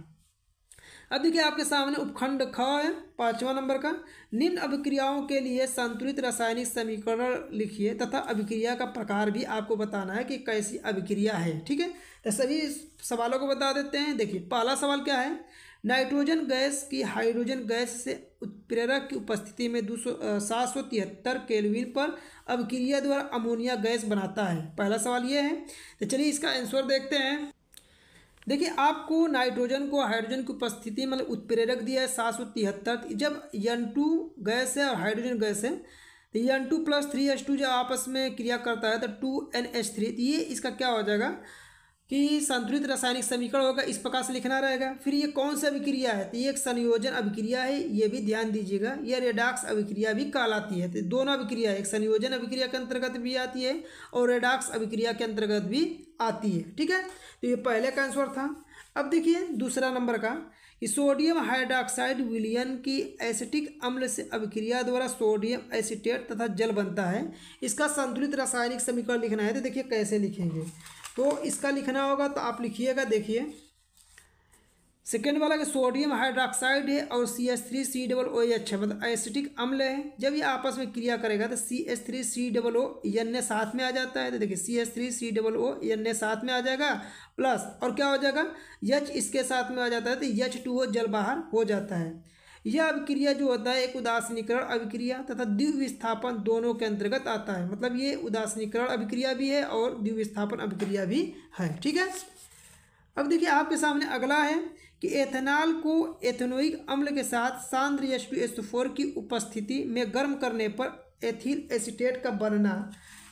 अब देखिए आपके सामने उपखंड ख है पांचवा नंबर का निम्न अभिक्रियाओं के लिए संतुलित रासायनिक समीकरण लिखिए तथा अभिक्रिया का प्रकार भी आपको बताना है कि कैसी अभिक्रिया है ठीक है तो सभी सवालों को बता देते हैं देखिए पहला सवाल क्या है नाइट्रोजन गैस की हाइड्रोजन गैस से उत्प्रेरक की उपस्थिति में दो सौ सात सौ तिहत्तर पर अभिक्रिया द्वारा अमोनिया गैस बनाता है पहला सवाल ये है तो चलिए इसका आंसर देखते हैं देखिए आपको नाइट्रोजन को हाइड्रोजन की उपस्थिति मतलब उत्प्रेरक दिया है सात सौ तिहत्तर जब यन टू गैस है और हाइड्रोजन गैस है तो N two plus three H two जब आपस में क्रिया करता है तो टू एन एच थ्री ये इसका क्या हो जाएगा कि संतुलित रासायनिक समीकरण होगा इस प्रकार से लिखना रहेगा फिर ये कौन सा अभिक्रिया है तो ये एक संयोजन अभिक्रिया है ये भी ध्यान दीजिएगा ये रेडाक्स अभिक्रिया भी कहलाती है तो दोनों अभिक्रिया एक संयोजन अभिक्रिया के अंतर्गत भी आती है और रेडाक्स अभिक्रिया के अंतर्गत भी आती है ठीक है तो ये पहले का आंसर था अब देखिए दूसरा नंबर का कि सोडियम हाइड्रोक्साइड विलियन की एसिटिक अम्ल से अभिक्रिया द्वारा सोडियम एसिटेट तथा जल बनता है इसका संतुलित रासायनिक समीकरण लिखना है तो देखिए कैसे लिखेंगे तो इसका लिखना होगा तो आप लिखिएगा देखिए सेकेंड वाला कि सोडियम हाइड्रोक्साइड है और C S three C double O H है मतलब एसिटिक अम्ल है जब ये आपस में क्रिया करेगा तो C S three C double O N A साथ में आ जाता है तो देखिए C S three C double O N A साथ में आ जाएगा प्लस और क्या हो जाएगा यच इसके साथ में आ जाता है तो यच टू ओ जल बाहर हो जाता है यह अभिक्रिया जो होता है एक उदासीनीकरण अभिक्रिया तथा द्विविस्थापन दोनों के अंतर्गत आता है मतलब ये उदासीनीकरण अभिक्रिया भी है और द्विविस्थापन अभिक्रिया भी है ठीक है अब देखिए आपके सामने अगला है कि एथेनॉल को एथेनोइक अम्ल के साथ सांद्र एच एस फोर की उपस्थिति में गर्म करने पर एथिल एसिटेट का बनना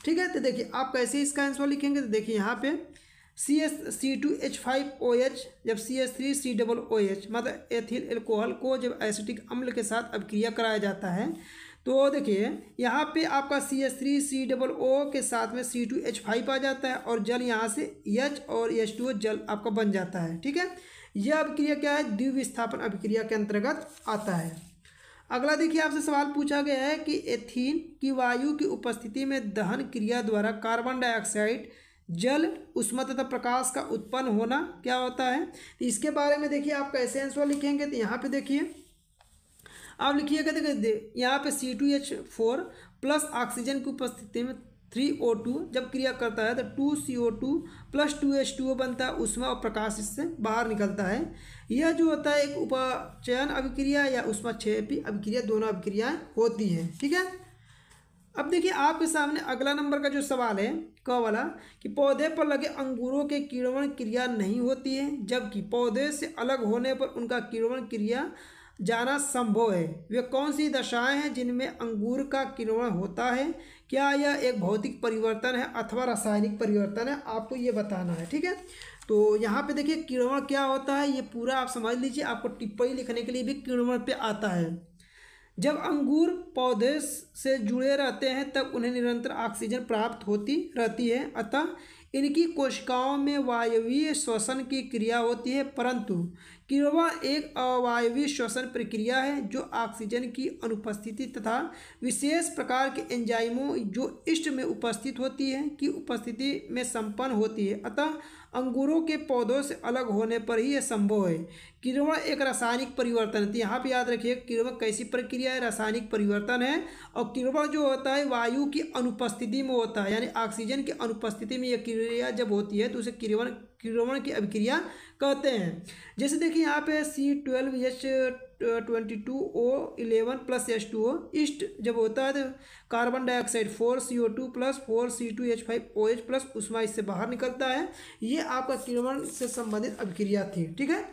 ठीक है तो देखिए आप कैसे इसका आंसर लिखेंगे तो देखिए यहाँ पे C S C two H five O H जब C S three C double O H मतलब एथिल एल्कोहल को जब एसिटिक अम्ल के साथ अभिक्रिया कराया जाता है तो देखिए यहाँ पे आपका C S three C double O के साथ में सी टू एच फाइव आ जाता है और जल यहाँ से एच और एच टू जल आपका बन जाता है ठीक है यह अभिक्रिया क्या है द्विविस्थापन अभिक्रिया के अंतर्गत आता है अगला देखिए आपसे सवाल पूछा गया है कि एथीन की वायु की उपस्थिति में दहन क्रिया द्वारा कार्बन डाइऑक्साइड जल उष्मा तथा प्रकाश का उत्पन्न होना क्या होता है तो इसके बारे में देखिए आप कैसे आंसर लिखेंगे तो यहाँ पे देखिए आप लिखिएगा देखिए यहाँ पे C two H four plus oxygen की उपस्थिति में थ्री ओ टू जब क्रिया करता है तो two C O two plus two H two O बनता है उष्मा और प्रकाश इससे बाहर निकलता है यह जो होता है एक उपचयन अभिक्रिया या उष्मा क्षेपी अभिक्रिया दोनों अभिक्रियाएँ होती है ठीक है अब देखिए आपके सामने अगला नंबर का जो सवाल है क वाला कि पौधे पर लगे अंगूरों के किरवण क्रिया नहीं होती है जबकि पौधे से अलग होने पर उनका किरवण क्रिया जाना संभव है वे कौन सी दशाएं हैं जिनमें अंगूर का किरवण होता है क्या यह एक भौतिक परिवर्तन है अथवा रासायनिक परिवर्तन है आपको ये बताना है ठीक है तो यहाँ पे देखिए किरवण क्या होता है ये पूरा आप समझ लीजिए आपको टिप्पणी लिखने के लिए भी किरवण पे आता है जब अंगूर पौधे से जुड़े रहते हैं तब उन्हें निरंतर ऑक्सीजन प्राप्त होती रहती है अतः इनकी कोशिकाओं में वायवीय श्वसन की क्रिया होती है परंतु किरवा एक अवायवीय श्वसन प्रक्रिया है जो ऑक्सीजन की अनुपस्थिति तथा विशेष प्रकार के एंजाइमों जो इष्ट में उपस्थित होती है की उपस्थिति में संपन्न होती है अतः अंगूरों के पौधों से अलग होने पर ही यह संभव है किरवण एक रासायनिक परिवर्तन है यहाँ पर याद रखिए किण्वन कैसी प्रक्रिया है रासायनिक परिवर्तन है और किरवण जो होता है वायु की अनुपस्थिति में होता है यानी ऑक्सीजन की अनुपस्थिति में यह क्रिया जब होती है तो उसे किरवण किरवण की अभिक्रिया कहते हैं जैसे देखिए यहाँ पे C twelve H twenty two O eleven plus H two O yeast जब होता है तो carbon dioxide four C O two plus four C two H five O H plus उष्मा इससे बाहर निकलता है ये आपका किरणवन से संबंधित अभिक्रिया थी ठीक है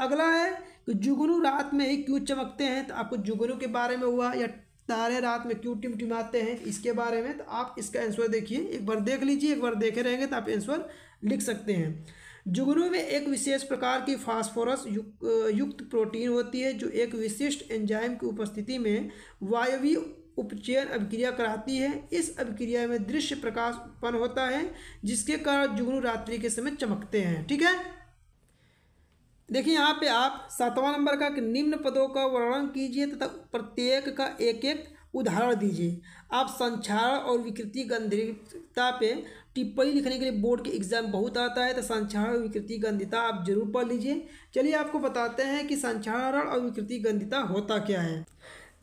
अगला है कि जुगनू रात में ही क्यों चमकते हैं तो आपको जुगनू के बारे में हुआ या तारे रात में क्यों टिमटिमाते हैं इसके बारे में तो आप इसका आंसर देखिए एक बार देख लीजिए एक बार देखे रहेंगे तो आप आंसर लिख सकते हैं जुगनू में एक विशेष प्रकार की फास्फोरस युक, युक्त प्रोटीन होती है जो एक विशिष्ट एंजाइम की उपस्थिति में वायवीय उपचयन अभिक्रिया कराती है इस अभिक्रिया में दृश्य प्रकाश उत्पन्न होता है जिसके कारण जुगनू रात्रि के समय चमकते हैं ठीक है देखिए यहाँ पे आप सातवां नंबर का निम्न पदों का वर्णन कीजिए तथा प्रत्येक का एक एक उदाहरण दीजिए आप संचार और विकृति गंभीरता पे टिप्पणी लिखने के लिए बोर्ड के एग्जाम बहुत आता है तो और विकृति गंधिता आप जरूर पढ़ लीजिए चलिए आपको बताते हैं कि संचारण और विकृति गंधिता होता क्या है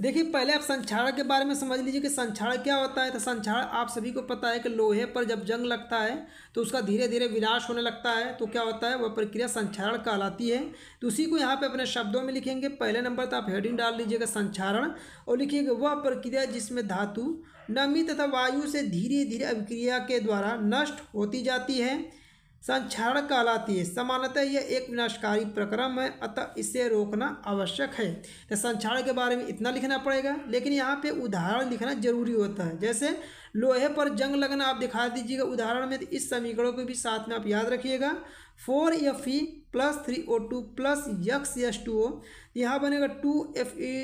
देखिए पहले आप संक्षारण के बारे में समझ लीजिए कि संचारण क्या होता है तो संचारण आप सभी को पता है कि लोहे पर जब जंग लगता है तो उसका धीरे धीरे विनाश होने लगता है तो क्या होता है वह प्रक्रिया संक्षारण कहलाती है तो उसी को यहाँ पे अपने शब्दों में लिखेंगे पहले नंबर तो आप हेडिंग डाल लीजिएगा संक्षारण और लिखिएगा वह प्रक्रिया जिसमें धातु नमी तथा वायु से धीरे धीरे अभिक्रिया के द्वारा नष्ट होती जाती है संक्षारण कहलाती है सामान्यतः यह एक विनाशकारी प्रक्रम है अतः इसे रोकना आवश्यक है तो संक्षारण के बारे में इतना लिखना पड़ेगा लेकिन यहाँ पे उदाहरण लिखना जरूरी होता है जैसे लोहे पर जंग लगना आप दिखा दीजिएगा उदाहरण में तो इस समीकरण को भी साथ में आप याद रखिएगा four F E plus three O two plus X S two O यहाँ बनेगा two F E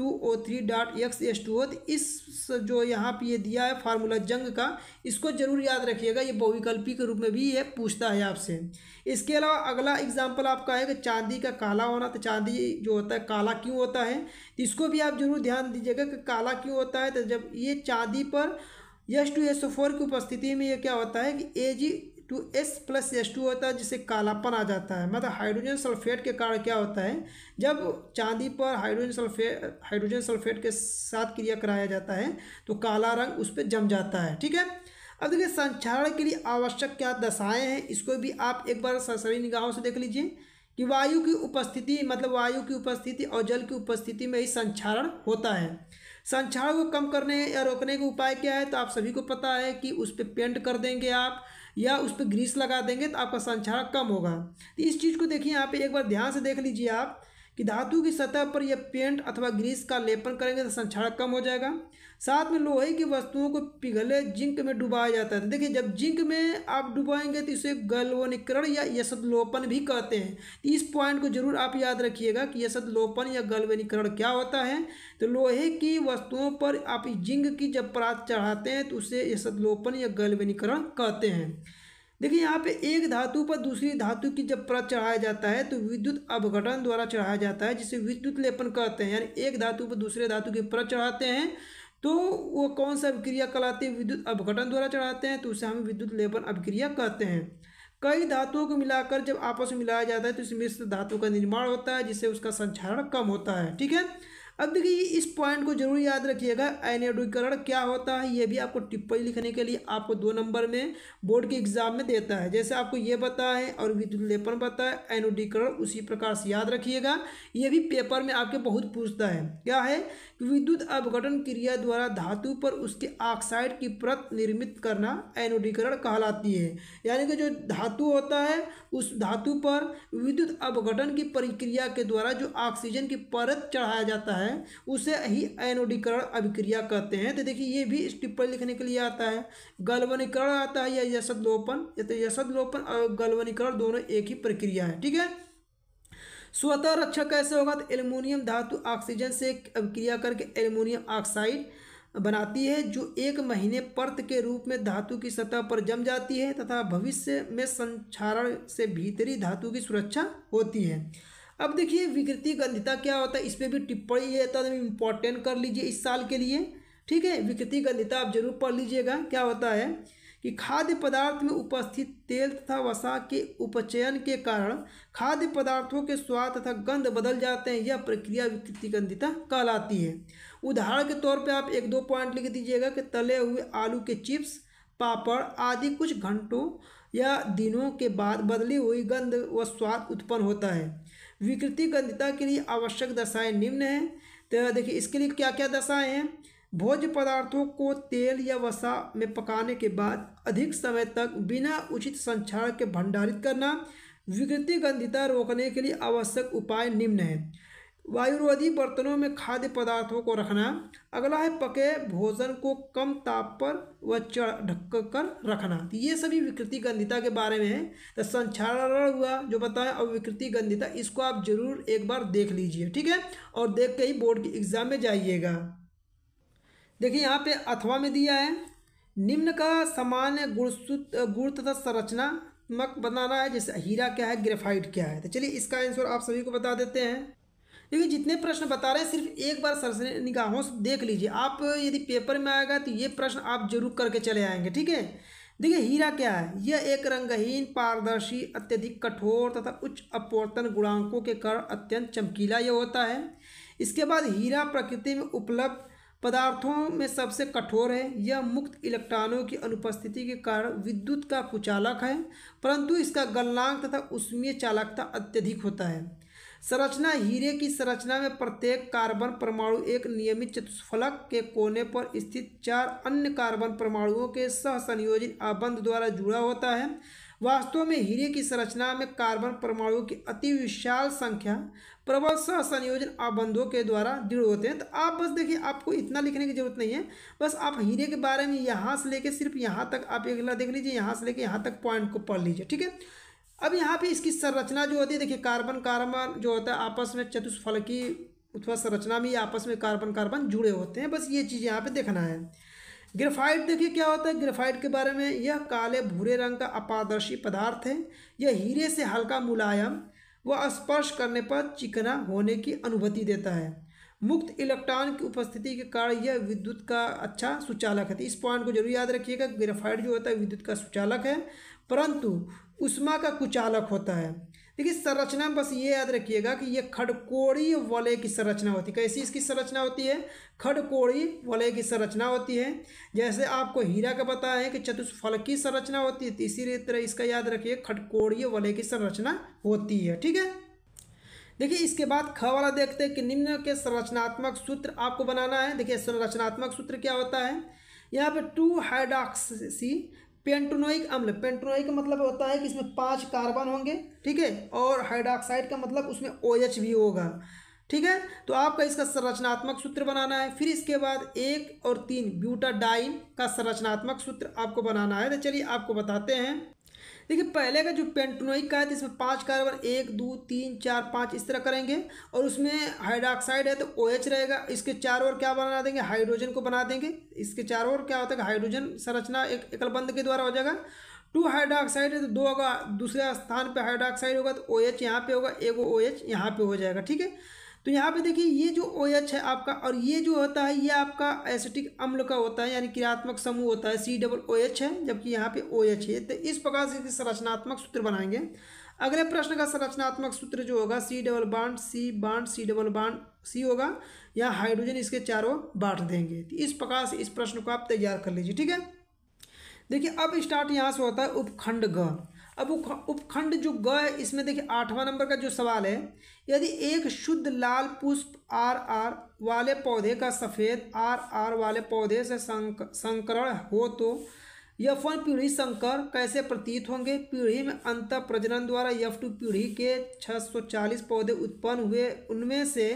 two O three dot X S two O तो इस जो यहाँ पे ये दिया है फार्मूला जंग का इसको जरूर याद रखिएगा ये बहुविकल्पी के रूप में भी ये पूछता है आपसे इसके अलावा अगला एग्जाम्पल आपका है कि चांदी का काला होना तो चांदी जो होता है काला क्यों होता है तो इसको भी आप जरूर ध्यान दीजिएगा कि काला क्यों होता है तो जब ये चांदी पर यश टू एस फोर की उपस्थिति में ये क्या होता है कि A G two S plus S two होता है जिससे कालापन आ जाता है मतलब हाइड्रोजन सल्फेट के कारण क्या होता है जब चांदी पर हाइड्रोजन सल्फेट हाइड्रोजन सल्फेट के साथ क्रिया कराया जाता है तो काला रंग उस पर जम जाता है ठीक है अब देखिए संचारण के लिए आवश्यक क्या दशाएँ हैं इसको भी आप एक बार सरसरी निगाहों से देख लीजिए कि वायु की उपस्थिति मतलब वायु की उपस्थिति और जल की उपस्थिति में ही संचारण होता है संचारण को कम करने या रोकने के उपाय क्या है तो आप सभी को पता है कि उस पर पे पेंट कर देंगे आप या उस पर ग्रीस लगा देंगे तो आपका संक्षारक कम होगा तो इस चीज़ को देखिए यहाँ पे एक बार ध्यान से देख लीजिए आप कि धातु की सतह पर यह पेंट अथवा ग्रीस का लेपन करेंगे तो संक्षारक कम हो जाएगा साथ में लोहे की वस्तुओं को पिघले जिंक में डुबाया जाता है देखिए जब जिंक में आप डुबाएंगे तो इसे गलवनीकरण या यशदलोपन भी कहते हैं तो इस पॉइंट को जरूर आप याद रखिएगा कि यशदलोपन या गलवनीकरण क्या होता है तो लोहे की वस्तुओं पर आप जिंक की जब परात चढ़ाते हैं तो उसे यशदलोपन या गलवनीकरण कहते हैं देखिए यहाँ पे एक धातु पर दूसरी धातु की जब परत चढ़ाया जाता है तो विद्युत अवघटन द्वारा चढ़ाया जाता है जिसे विद्युत लेपन कहते हैं यानी एक धातु पर दूसरे धातु की परत चढ़ाते हैं तो वो कौन सा अभिक्रिया कहलाते हैं विद्युत अपघटन द्वारा चढ़ाते हैं तो उसे हम विद्युत लेपन अभिक्रिया कहते हैं कई धातुओं को मिलाकर जब आपस में मिलाया जाता है तो इस मिश्र धातु का निर्माण होता है जिससे उसका संचारण कम होता है ठीक है अब देखिए इस पॉइंट को जरूर याद रखिएगा एनेडीकरण क्या होता है ये भी आपको टिप्पणी लिखने के लिए आपको दो नंबर में बोर्ड के एग्जाम में देता है जैसे आपको ये बताए और विद्युत लेपन बताए एनोडीकरण उसी प्रकार से याद रखिएगा ये भी पेपर में आपके बहुत पूछता है क्या है विद्युत अवघटन क्रिया द्वारा धातु पर उसके ऑक्साइड की परत निर्मित करना एनोडीकरण कहलाती है यानी कि जो धातु होता है उस धातु पर विद्युत अवघटन की प्रक्रिया के द्वारा जो ऑक्सीजन की परत चढ़ाया जाता है उसे ही एनोडीकरण अभिक्रिया कहते हैं तो देखिए ये भी टिप्पणी लिखने के लिए आता है गलवनीकरण आता है या यसद लोपन या तो यसद लोपन और गलवनीकरण दोनों एक ही प्रक्रिया है ठीक है स्वतः रक्षा कैसे होगा तो एल्यूमिनियम धातु ऑक्सीजन से क्रिया करके एल्यूमिनियम ऑक्साइड बनाती है जो एक महीने परत के रूप में धातु की सतह पर जम जाती है तथा भविष्य में संक्षारण से भीतरी धातु की सुरक्षा होती है अब देखिए विकृति गंधिता क्या होता है इस पर भी टिप्पणी है तब तो इम्पोर्टेंट कर लीजिए इस साल के लिए ठीक है विकृति गंधिता आप जरूर पढ़ लीजिएगा क्या होता है कि खाद्य पदार्थ में उपस्थित तेल तथा वसा के उपचयन के कारण खाद्य पदार्थों के स्वाद तथा गंध बदल जाते हैं यह प्रक्रिया विकृतिगंधिता कहलाती है उदाहरण के तौर पर आप एक दो पॉइंट लिख दीजिएगा कि तले हुए आलू के चिप्स पापड़ आदि कुछ घंटों या दिनों के बाद बदली हुई गंध व स्वाद उत्पन्न होता है विकृति के लिए आवश्यक दशाएं निम्न हैं तो देखिए इसके लिए क्या क्या दशाएं हैं भोज्य पदार्थों को तेल या वसा में पकाने के बाद अधिक समय तक बिना उचित संक्षारण के भंडारित करना विकृति गंधिता रोकने के लिए आवश्यक उपाय निम्न है वायुरोधी बर्तनों में खाद्य पदार्थों को रखना अगला है पके भोजन को कम ताप पर व ढक कर रखना तो ये सभी विकृति गंधिता के बारे में है तो संचारण हुआ जो बताएं अब विकृति गंधिता इसको आप जरूर एक बार देख लीजिए ठीक है और देख के ही बोर्ड के एग्जाम में जाइएगा देखिए यहाँ पे अथवा में दिया है निम्न का सामान्य गुणसूत गुण तथा संरचनात्मक बनाना है जैसे हीरा क्या है ग्रेफाइट क्या है तो चलिए इसका आंसर आप सभी को बता देते हैं देखिए जितने प्रश्न बता रहे हैं सिर्फ एक बार सरसरी निगाहों से देख लीजिए आप यदि पेपर में आएगा तो ये प्रश्न आप जरूर करके चले आएंगे ठीक है देखिए हीरा क्या है यह एक रंगहीन पारदर्शी अत्यधिक कठोर तथा उच्च अपवर्तन गुणांकों के कारण अत्यंत चमकीला यह होता है इसके बाद हीरा प्रकृति में उपलब्ध पदार्थों में सबसे कठोर है यह मुक्त इलेक्ट्रॉनों की अनुपस्थिति के कारण विद्युत का कुचालक है परंतु इसका गलनांक तथा उष्मीय चालकता अत्यधिक होता है संरचना हीरे की संरचना में प्रत्येक कार्बन परमाणु एक नियमित चतुष्फलक के कोने पर स्थित चार अन्य कार्बन परमाणुओं के संयोजित आबंध द्वारा जुड़ा होता है वास्तव में हीरे की संरचना में कार्बन परमाणु की अति विशाल संख्या प्रबल सह संयोजन आबंधों के द्वारा दृढ़ होते हैं तो आप बस देखिए आपको इतना लिखने की जरूरत नहीं है बस आप हीरे के बारे में यहाँ से लेके सिर्फ यहाँ तक आप एक देख लीजिए यहाँ से लेके यहाँ तक पॉइंट को पढ़ लीजिए ठीक है अब यहाँ पे इसकी संरचना जो होती है देखिए कार्बन कार्बन जो होता है आपस में की अथवा संरचना में आपस में कार्बन कार्बन जुड़े होते हैं बस ये चीज़ यहाँ पे देखना है ग्रेफाइट देखिए क्या होता है ग्रेफाइट के बारे में यह काले भूरे रंग का अपारदर्शी पदार्थ है यह हीरे से हल्का मुलायम वह स्पर्श करने पर चिकना होने की अनुभूति देता है मुक्त इलेक्ट्रॉन की उपस्थिति के कारण यह विद्युत का अच्छा सुचालक है इस पॉइंट को जरूर याद रखिएगा ग्रेफाइड जो होता है विद्युत का सुचालक है परंतु उष्मा का कुचालक होता है देखिए संरचना में बस ये याद रखिएगा कि ये खड़कोड़ी वलय की संरचना होती है कैसी इसकी संरचना होती है खड़कोड़ी वलय की संरचना होती है जैसे आपको हीरा का पता है कि की संरचना होती है इसी तरह इसका याद रखिए खडकोड़ी वलय की संरचना होती है ठीक है देखिए इसके बाद ख वाला देखते हैं कि निम्न के संरचनात्मक सूत्र आपको बनाना है देखिए संरचनात्मक सूत्र क्या होता है यहाँ पे टू हाइड्रॉक्सी पेंटोनोइक अम्ल पेंटोनोइक का मतलब होता है कि इसमें पांच कार्बन होंगे ठीक है और हाइड्रोक्साइड का मतलब उसमें ओ OH भी होगा ठीक है तो आपका इसका संरचनात्मक सूत्र बनाना है फिर इसके बाद एक और तीन ब्यूटाडाइन का संरचनात्मक सूत्र आपको बनाना है तो चलिए आपको बताते हैं देखिए पहले का जो पेंटोनोइक का है तो इसमें पाँच कार्बन एक दो तीन चार पाँच इस तरह करेंगे और उसमें हाइड्रोक्साइड है तो ओ OH रहेगा इसके चार ओर क्या बना देंगे हाइड्रोजन को बना देंगे इसके चार ओर क्या होता है हाइड्रोजन संरचना एक एकलबंद के द्वारा हो जाएगा टू हाइड्रोक्साइड है तो दो अगर दूसरे स्थान पर हाइड्रोक्साइड होगा तो ओ OH यहाँ पे होगा एक ओ OH यहाँ पे हो जाएगा ठीक है तो यहाँ पे देखिए ये जो ओ OH है आपका और ये जो होता है ये आपका एसिटिक अम्ल का होता है यानी क्रियात्मक समूह होता है सी डबल ओ OH है जबकि यहाँ पे ओ OH है तो इस प्रकार से इसे संरचनात्मक सूत्र बनाएंगे अगले प्रश्न का संरचनात्मक सूत्र जो होगा सी डबल बाड सी बाड सी डबल बांड सी होगा या हाइड्रोजन इसके चारों बांट देंगे तो इस प्रकार से इस प्रश्न को आप तैयार कर लीजिए ठीक है देखिए अब स्टार्ट यहाँ से होता है उपखंड ग अब उपखंड जो ग है इसमें देखिए आठवां नंबर का जो सवाल है यदि एक शुद्ध लाल पुष्प आर आर वाले पौधे का सफ़ेद आर आर वाले पौधे से संक संकरण हो तो यफ वन पीढ़ी संकर कैसे प्रतीत होंगे पीढ़ी में अंत प्रजनन द्वारा यफ टू पीढ़ी के 640 पौधे उत्पन्न हुए उनमें से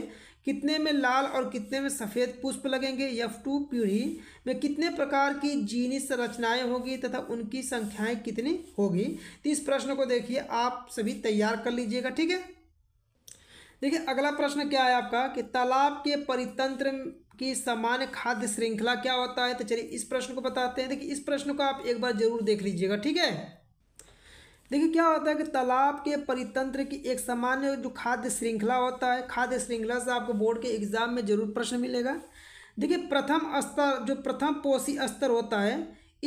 कितने में लाल और कितने में सफ़ेद पुष्प लगेंगे यफ टू पीढ़ी में कितने प्रकार की जीनी संरचनाएँ होगी तथा उनकी संख्याएँ कितनी होगी तो इस प्रश्न को देखिए आप सभी तैयार कर लीजिएगा ठीक है देखिए अगला प्रश्न क्या है आपका कि तालाब के परितंत्र की सामान्य खाद्य श्रृंखला क्या होता है तो चलिए इस प्रश्न को बताते हैं देखिए इस प्रश्न को आप एक बार जरूर देख लीजिएगा ठीक है देखिए क्या होता है कि तालाब के परितंत्र की एक सामान्य जो खाद्य श्रृंखला होता है खाद्य श्रृंखला से आपको बोर्ड के एग्जाम में जरूर प्रश्न मिलेगा देखिए प्रथम स्तर जो प्रथम पोषी स्तर होता है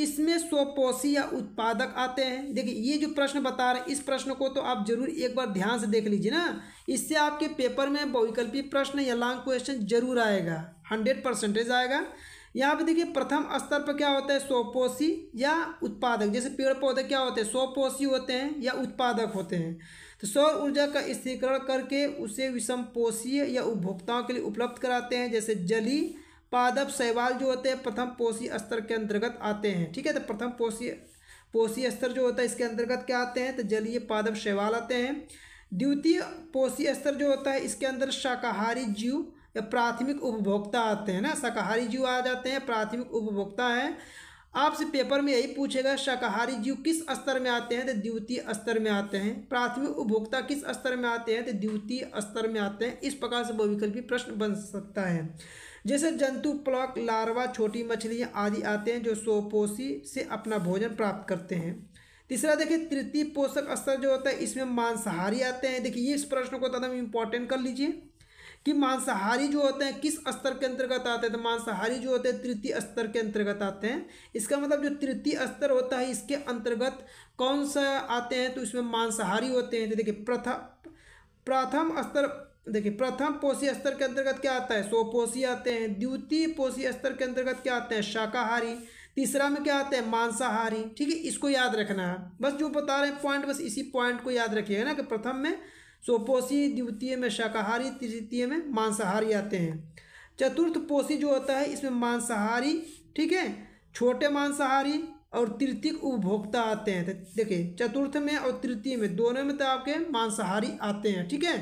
इसमें स्वपोषी या उत्पादक आते हैं देखिए ये जो प्रश्न बता रहे हैं इस प्रश्न को तो आप जरूर एक बार ध्यान से देख लीजिए ना इससे आपके पेपर में बहुविकल्पी प्रश्न या लॉन्ग क्वेश्चन जरूर आएगा हंड्रेड परसेंटेज आएगा यहाँ पे देखिए प्रथम स्तर पर क्या होता है सोपोषी या उत्पादक जैसे पेड़ पौधे क्या होते हैं सोपोषी होते हैं या उत्पादक होते हैं तो सौर ऊर्जा का स्थिरीकरण करके उसे विषम पोषीय या उपभोक्ताओं के लिए उपलब्ध कराते हैं जैसे जली पादप शैवाल जो होते हैं प्रथम पोषी स्तर के अंतर्गत आते हैं ठीक है तो प्रथम पोषी पोषी स्तर जो होता है इसके अंतर्गत क्या आते हैं तो जलीय पादप शैवाल आते हैं द्वितीय पोषी स्तर जो होता है इसके अंदर शाकाहारी जीव प्राथमिक उपभोक्ता आते हैं ना शाकाहारी जीव आ जाते हैं प्राथमिक उपभोक्ता है आपसे पेपर में यही पूछेगा शाकाहारी जीव किस स्तर में आते हैं तो द्वितीय स्तर में आते हैं प्राथमिक उपभोक्ता किस स्तर में आते हैं तो द्वितीय स्तर में आते हैं इस प्रकार से बहुविकल्पी प्रश्न बन सकता है जैसे जंतु प्लॉक लार्वा छोटी मछलियाँ आदि आते हैं जो सोपोषी से अपना भोजन प्राप्त करते हैं तीसरा देखिए तृतीय पोषक स्तर जो होता है इसमें मांसाहारी आते हैं देखिए इस प्रश्न को तदम इम्पॉर्टेंट कर लीजिए कि मांसाहारी जो होते हैं किस स्तर के अंतर्गत आते हैं तो मांसाहारी जो होते हैं तृतीय स्तर के अंतर्गत आते हैं इसका मतलब जो तृतीय स्तर होता है इसके अंतर्गत कौन सा आते हैं तो इसमें मांसाहारी होते हैं तो देखिए प्रथम प्रथम स्तर देखिए प्रथम पोषी स्तर के अंतर्गत क्या आता है सोपोषी आते हैं द्वितीय पोषी स्तर के अंतर्गत क्या आते हैं शाकाहारी तीसरा में क्या आता है मांसाहारी ठीक है इसको याद रखना है बस जो बता रहे हैं पॉइंट बस इसी पॉइंट को याद रखिएगा ना कि प्रथम में सोपोषी द्वितीय में शाकाहारी तृतीय में मांसाहारी आते हैं चतुर्थ पोषी जो होता है इसमें मांसाहारी ठीक है छोटे मांसाहारी और तृतीय उपभोक्ता आते हैं देखिए चतुर्थ में और तृतीय में दोनों में तो आपके मांसाहारी आते हैं ठीक है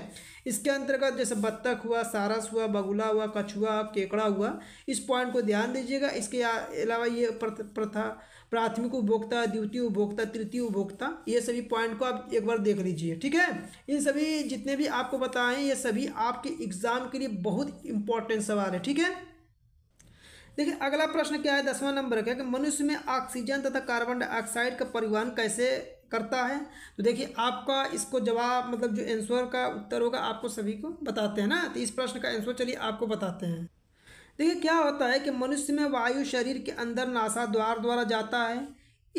इसके अंतर्गत जैसे बत्तख हुआ सारस हुआ बगुला हुआ कछुआ केकड़ा हुआ इस पॉइंट को ध्यान दीजिएगा इसके अलावा ये प्रथा प्राथमिक उपभोक्ता द्वितीय उपभोक्ता तृतीय उपभोक्ता ये सभी पॉइंट को आप एक बार देख लीजिए ठीक है इन सभी जितने भी आपको बताएं ये सभी आपके एग्जाम के लिए बहुत इंपॉर्टेंट सवाल है ठीक है देखिए अगला प्रश्न क्या है दसवां नंबर का कि मनुष्य में ऑक्सीजन तथा कार्बन डाइऑक्साइड का परिवहन कैसे करता है तो देखिए आपका इसको जवाब मतलब जो आंसर का उत्तर होगा आपको सभी को बताते हैं ना तो इस प्रश्न का आंसर चलिए आपको बताते हैं देखिए क्या होता है कि मनुष्य में वायु शरीर के अंदर नासा द्वार द्वारा जाता है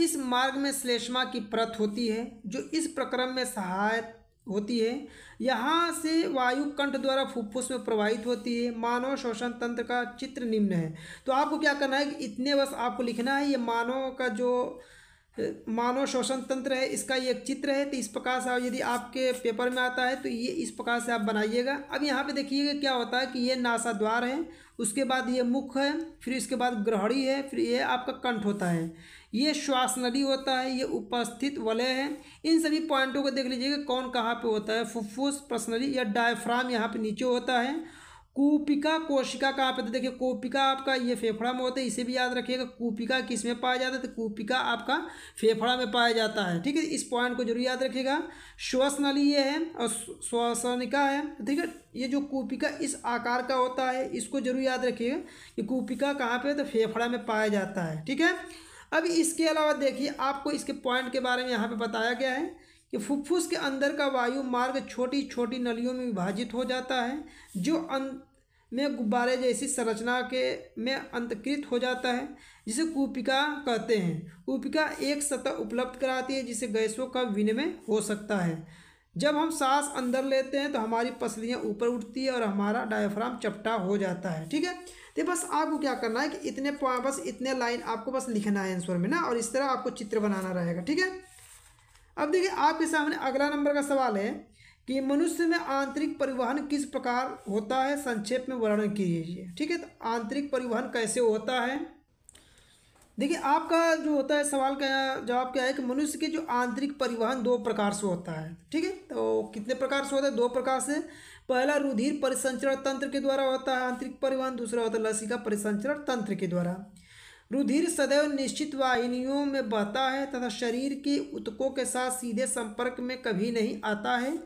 इस मार्ग में श्लेष्मा की परत होती है जो इस प्रक्रम में सहायक होती है यहाँ से वायु कंठ द्वारा फुफ्फुस में प्रवाहित होती है मानव शोषण तंत्र का चित्र निम्न है तो आपको क्या करना है कि इतने बस आपको लिखना है ये मानव का जो मानव शोषण तंत्र है इसका एक चित्र है तो इस प्रकार से यदि आपके पेपर में आता है तो ये इस प्रकार से आप बनाइएगा अब यहाँ पे देखिएगा क्या होता है कि ये नासा द्वार है उसके बाद ये मुख है फिर इसके बाद ग्रहणी है फिर ये आपका कंठ होता है ये श्वास नली होता है ये उपस्थित वलय है इन सभी पॉइंटों को देख लीजिएगा कौन कहाँ पर होता है फुफ्फूस प्रश्नली या डायफ्राम यहाँ पर नीचे होता है कूपिका कोशिका कहाँ पे देखिए कूपिका आपका ये फेफड़ा में होता है इसे भी याद रखिएगा कूपिका किस में पाया जाता है तो कूपिका आपका फेफड़ा में पाया जाता है ठीक है इस पॉइंट को जरूर याद रखिएगा श्वास नली ये है और श्वसनिका है ठीक है ये जो कूपिका इस आकार का होता है इसको जरूर याद रखिएगा कि कूपिका कहाँ पर तो फेफड़ा में पाया जाता है ठीक है अब इसके अलावा देखिए आपको इसके पॉइंट के बारे में यहाँ पर बताया गया है कि फुफ्फुस के अंदर का वायु मार्ग छोटी छोटी नलियों में विभाजित हो जाता है जो अंत में गुब्बारे जैसी संरचना के में अंतकृत हो जाता है जिसे कूपिका कहते हैं कूपिका एक सतह उपलब्ध कराती है जिसे गैसों का विनिमय हो सकता है जब हम सांस अंदर लेते हैं तो हमारी पसलियाँ ऊपर उठती है और हमारा डायफ्राम चपटा हो जाता है ठीक है तो बस आपको क्या करना है कि इतने बस इतने लाइन आपको बस लिखना है आंसर में ना और इस तरह आपको चित्र बनाना रहेगा ठीक है अब देखिए आपके सामने अगला नंबर का सवाल है कि मनुष्य में आंतरिक परिवहन किस प्रकार होता है संक्षेप में वर्णन कीजिए ठीक है तो आंतरिक परिवहन कैसे होता है देखिए आपका जो होता है सवाल का जवाब क्या है कि मनुष्य के जो आंतरिक परिवहन दो प्रकार से होता है ठीक है तो कितने प्रकार से होता है दो प्रकार से पहला रुधिर परिसंचरण तंत्र के द्वारा होता है आंतरिक परिवहन दूसरा होता है लसिका परिसंचरण तंत्र के द्वारा रुधिर सदैव निश्चित वाहिनियों में बहता है तथा शरीर के उत्कों के साथ सीधे संपर्क में कभी नहीं आता है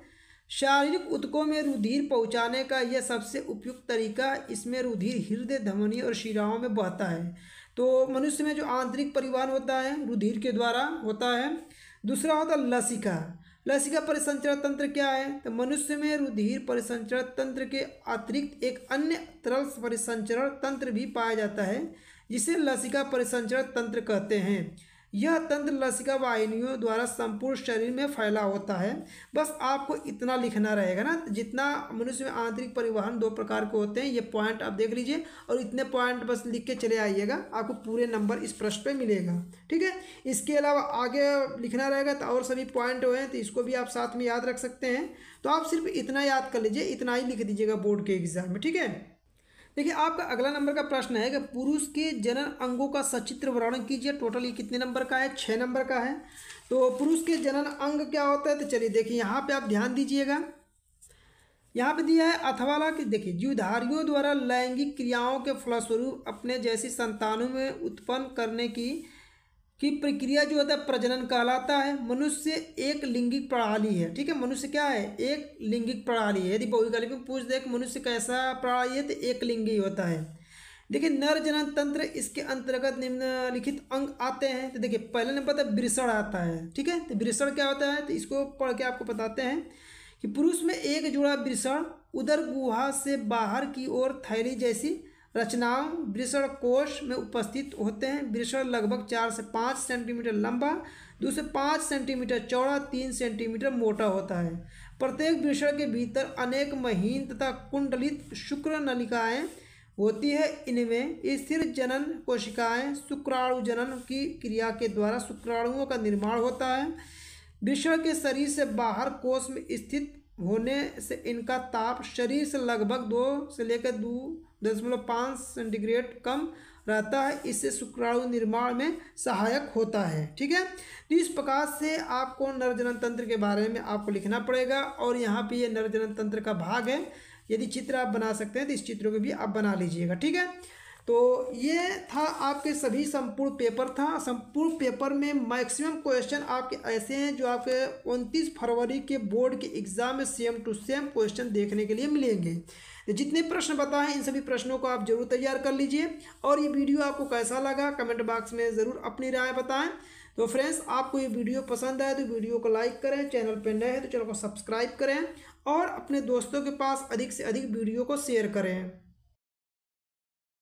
शारीरिक उत्कों में रुधिर पहुंचाने का यह सबसे उपयुक्त तरीका इसमें रुधिर हृदय धमनी और शिराओं में बहता है तो मनुष्य में जो आंतरिक परिवहन होता है रुधिर के द्वारा होता है दूसरा होता है लसिका लसिका परिसंचरण तंत्र क्या है तो मनुष्य में रुधिर परिसंचरण तंत्र के अतिरिक्त एक अन्य तरल परिसंचरण तंत्र भी पाया जाता है जिसे लसिका परिसंचरण तंत्र कहते हैं यह तंत्र लसिका वाहिनियों द्वारा संपूर्ण शरीर में फैला होता है बस आपको इतना लिखना रहेगा ना जितना मनुष्य में आंतरिक परिवहन दो प्रकार के होते हैं ये पॉइंट आप देख लीजिए और इतने पॉइंट बस लिख के चले आइएगा आपको पूरे नंबर इस प्रश्न पे मिलेगा ठीक है इसके अलावा आगे लिखना रहेगा तो और सभी पॉइंट हुए हैं तो इसको भी आप साथ में याद रख सकते हैं तो आप सिर्फ इतना याद कर लीजिए इतना ही लिख दीजिएगा बोर्ड के एग्ज़ाम में ठीक है देखिए आपका अगला नंबर का प्रश्न है कि पुरुष के जनन अंगों का सचित्र वर्णन कीजिए टोटल ये कितने नंबर का है छः नंबर का है तो पुरुष के जनन अंग क्या होता है तो चलिए देखिए यहाँ पे आप ध्यान दीजिएगा यहाँ पे दिया है अथवाला कि देखिए जीवधारियों द्वारा लैंगिक क्रियाओं के फलस्वरूप अपने जैसी संतानों में उत्पन्न करने की की प्रक्रिया जो होता है प्रजनन कहलाता है मनुष्य एक लिंगिक प्रणाली है ठीक है मनुष्य क्या है एक लिंगिक प्रणाली है यदि बहुविकल्प में पूछ दे कि मनुष्य कैसा प्रणाली है तो एक लिंगी होता है देखिए नर जनन तंत्र इसके अंतर्गत निम्नलिखित अंग आते हैं तो देखिए पहले नंबर पर वृषण आता है ठीक है तो वृषण क्या होता है तो इसको पढ़ के आपको बताते हैं कि पुरुष में एक जोड़ा वृषण उधर गुहा से बाहर की ओर थैली जैसी रचनाओं वृषण कोष में उपस्थित होते हैं वृषण लगभग चार से पाँच सेंटीमीटर लंबा दूसरे पाँच सेंटीमीटर चौड़ा तीन सेंटीमीटर मोटा होता है प्रत्येक वृषण के भीतर अनेक महीन तथा कुंडलित शुक्र नलिकाएँ होती है इनमें स्थिर जनन कोशिकाएं शुक्राणु जनन की क्रिया के द्वारा शुक्राणुओं का निर्माण होता है वृषण के शरीर से बाहर कोष में स्थित होने से इनका ताप शरीर से लगभग दो से लेकर दो दशमलव पाँच सेंटीग्रेड कम रहता है इससे शुक्राणु निर्माण में सहायक होता है ठीक है तो इस प्रकार से आपको नरजनन तंत्र के बारे में आपको लिखना पड़ेगा और यहाँ पे ये नरजनन तंत्र का भाग है यदि चित्र आप बना सकते हैं तो इस चित्र को भी आप बना लीजिएगा ठीक है तो ये था आपके सभी संपूर्ण पेपर था संपूर्ण पेपर में मैक्सिमम क्वेश्चन आपके ऐसे हैं जो आपके उनतीस फरवरी के बोर्ड के एग्ज़ाम में सेम टू सेम क्वेश्चन देखने के लिए मिलेंगे तो जितने प्रश्न बताए इन सभी प्रश्नों को आप जरूर तैयार कर लीजिए और ये वीडियो आपको कैसा लगा कमेंट बॉक्स में ज़रूर अपनी राय बताएं तो फ्रेंड्स आपको ये वीडियो पसंद आए तो वीडियो को लाइक करें चैनल पर नए हैं तो चैनल को सब्सक्राइब करें और अपने दोस्तों के पास अधिक से अधिक वीडियो को शेयर करें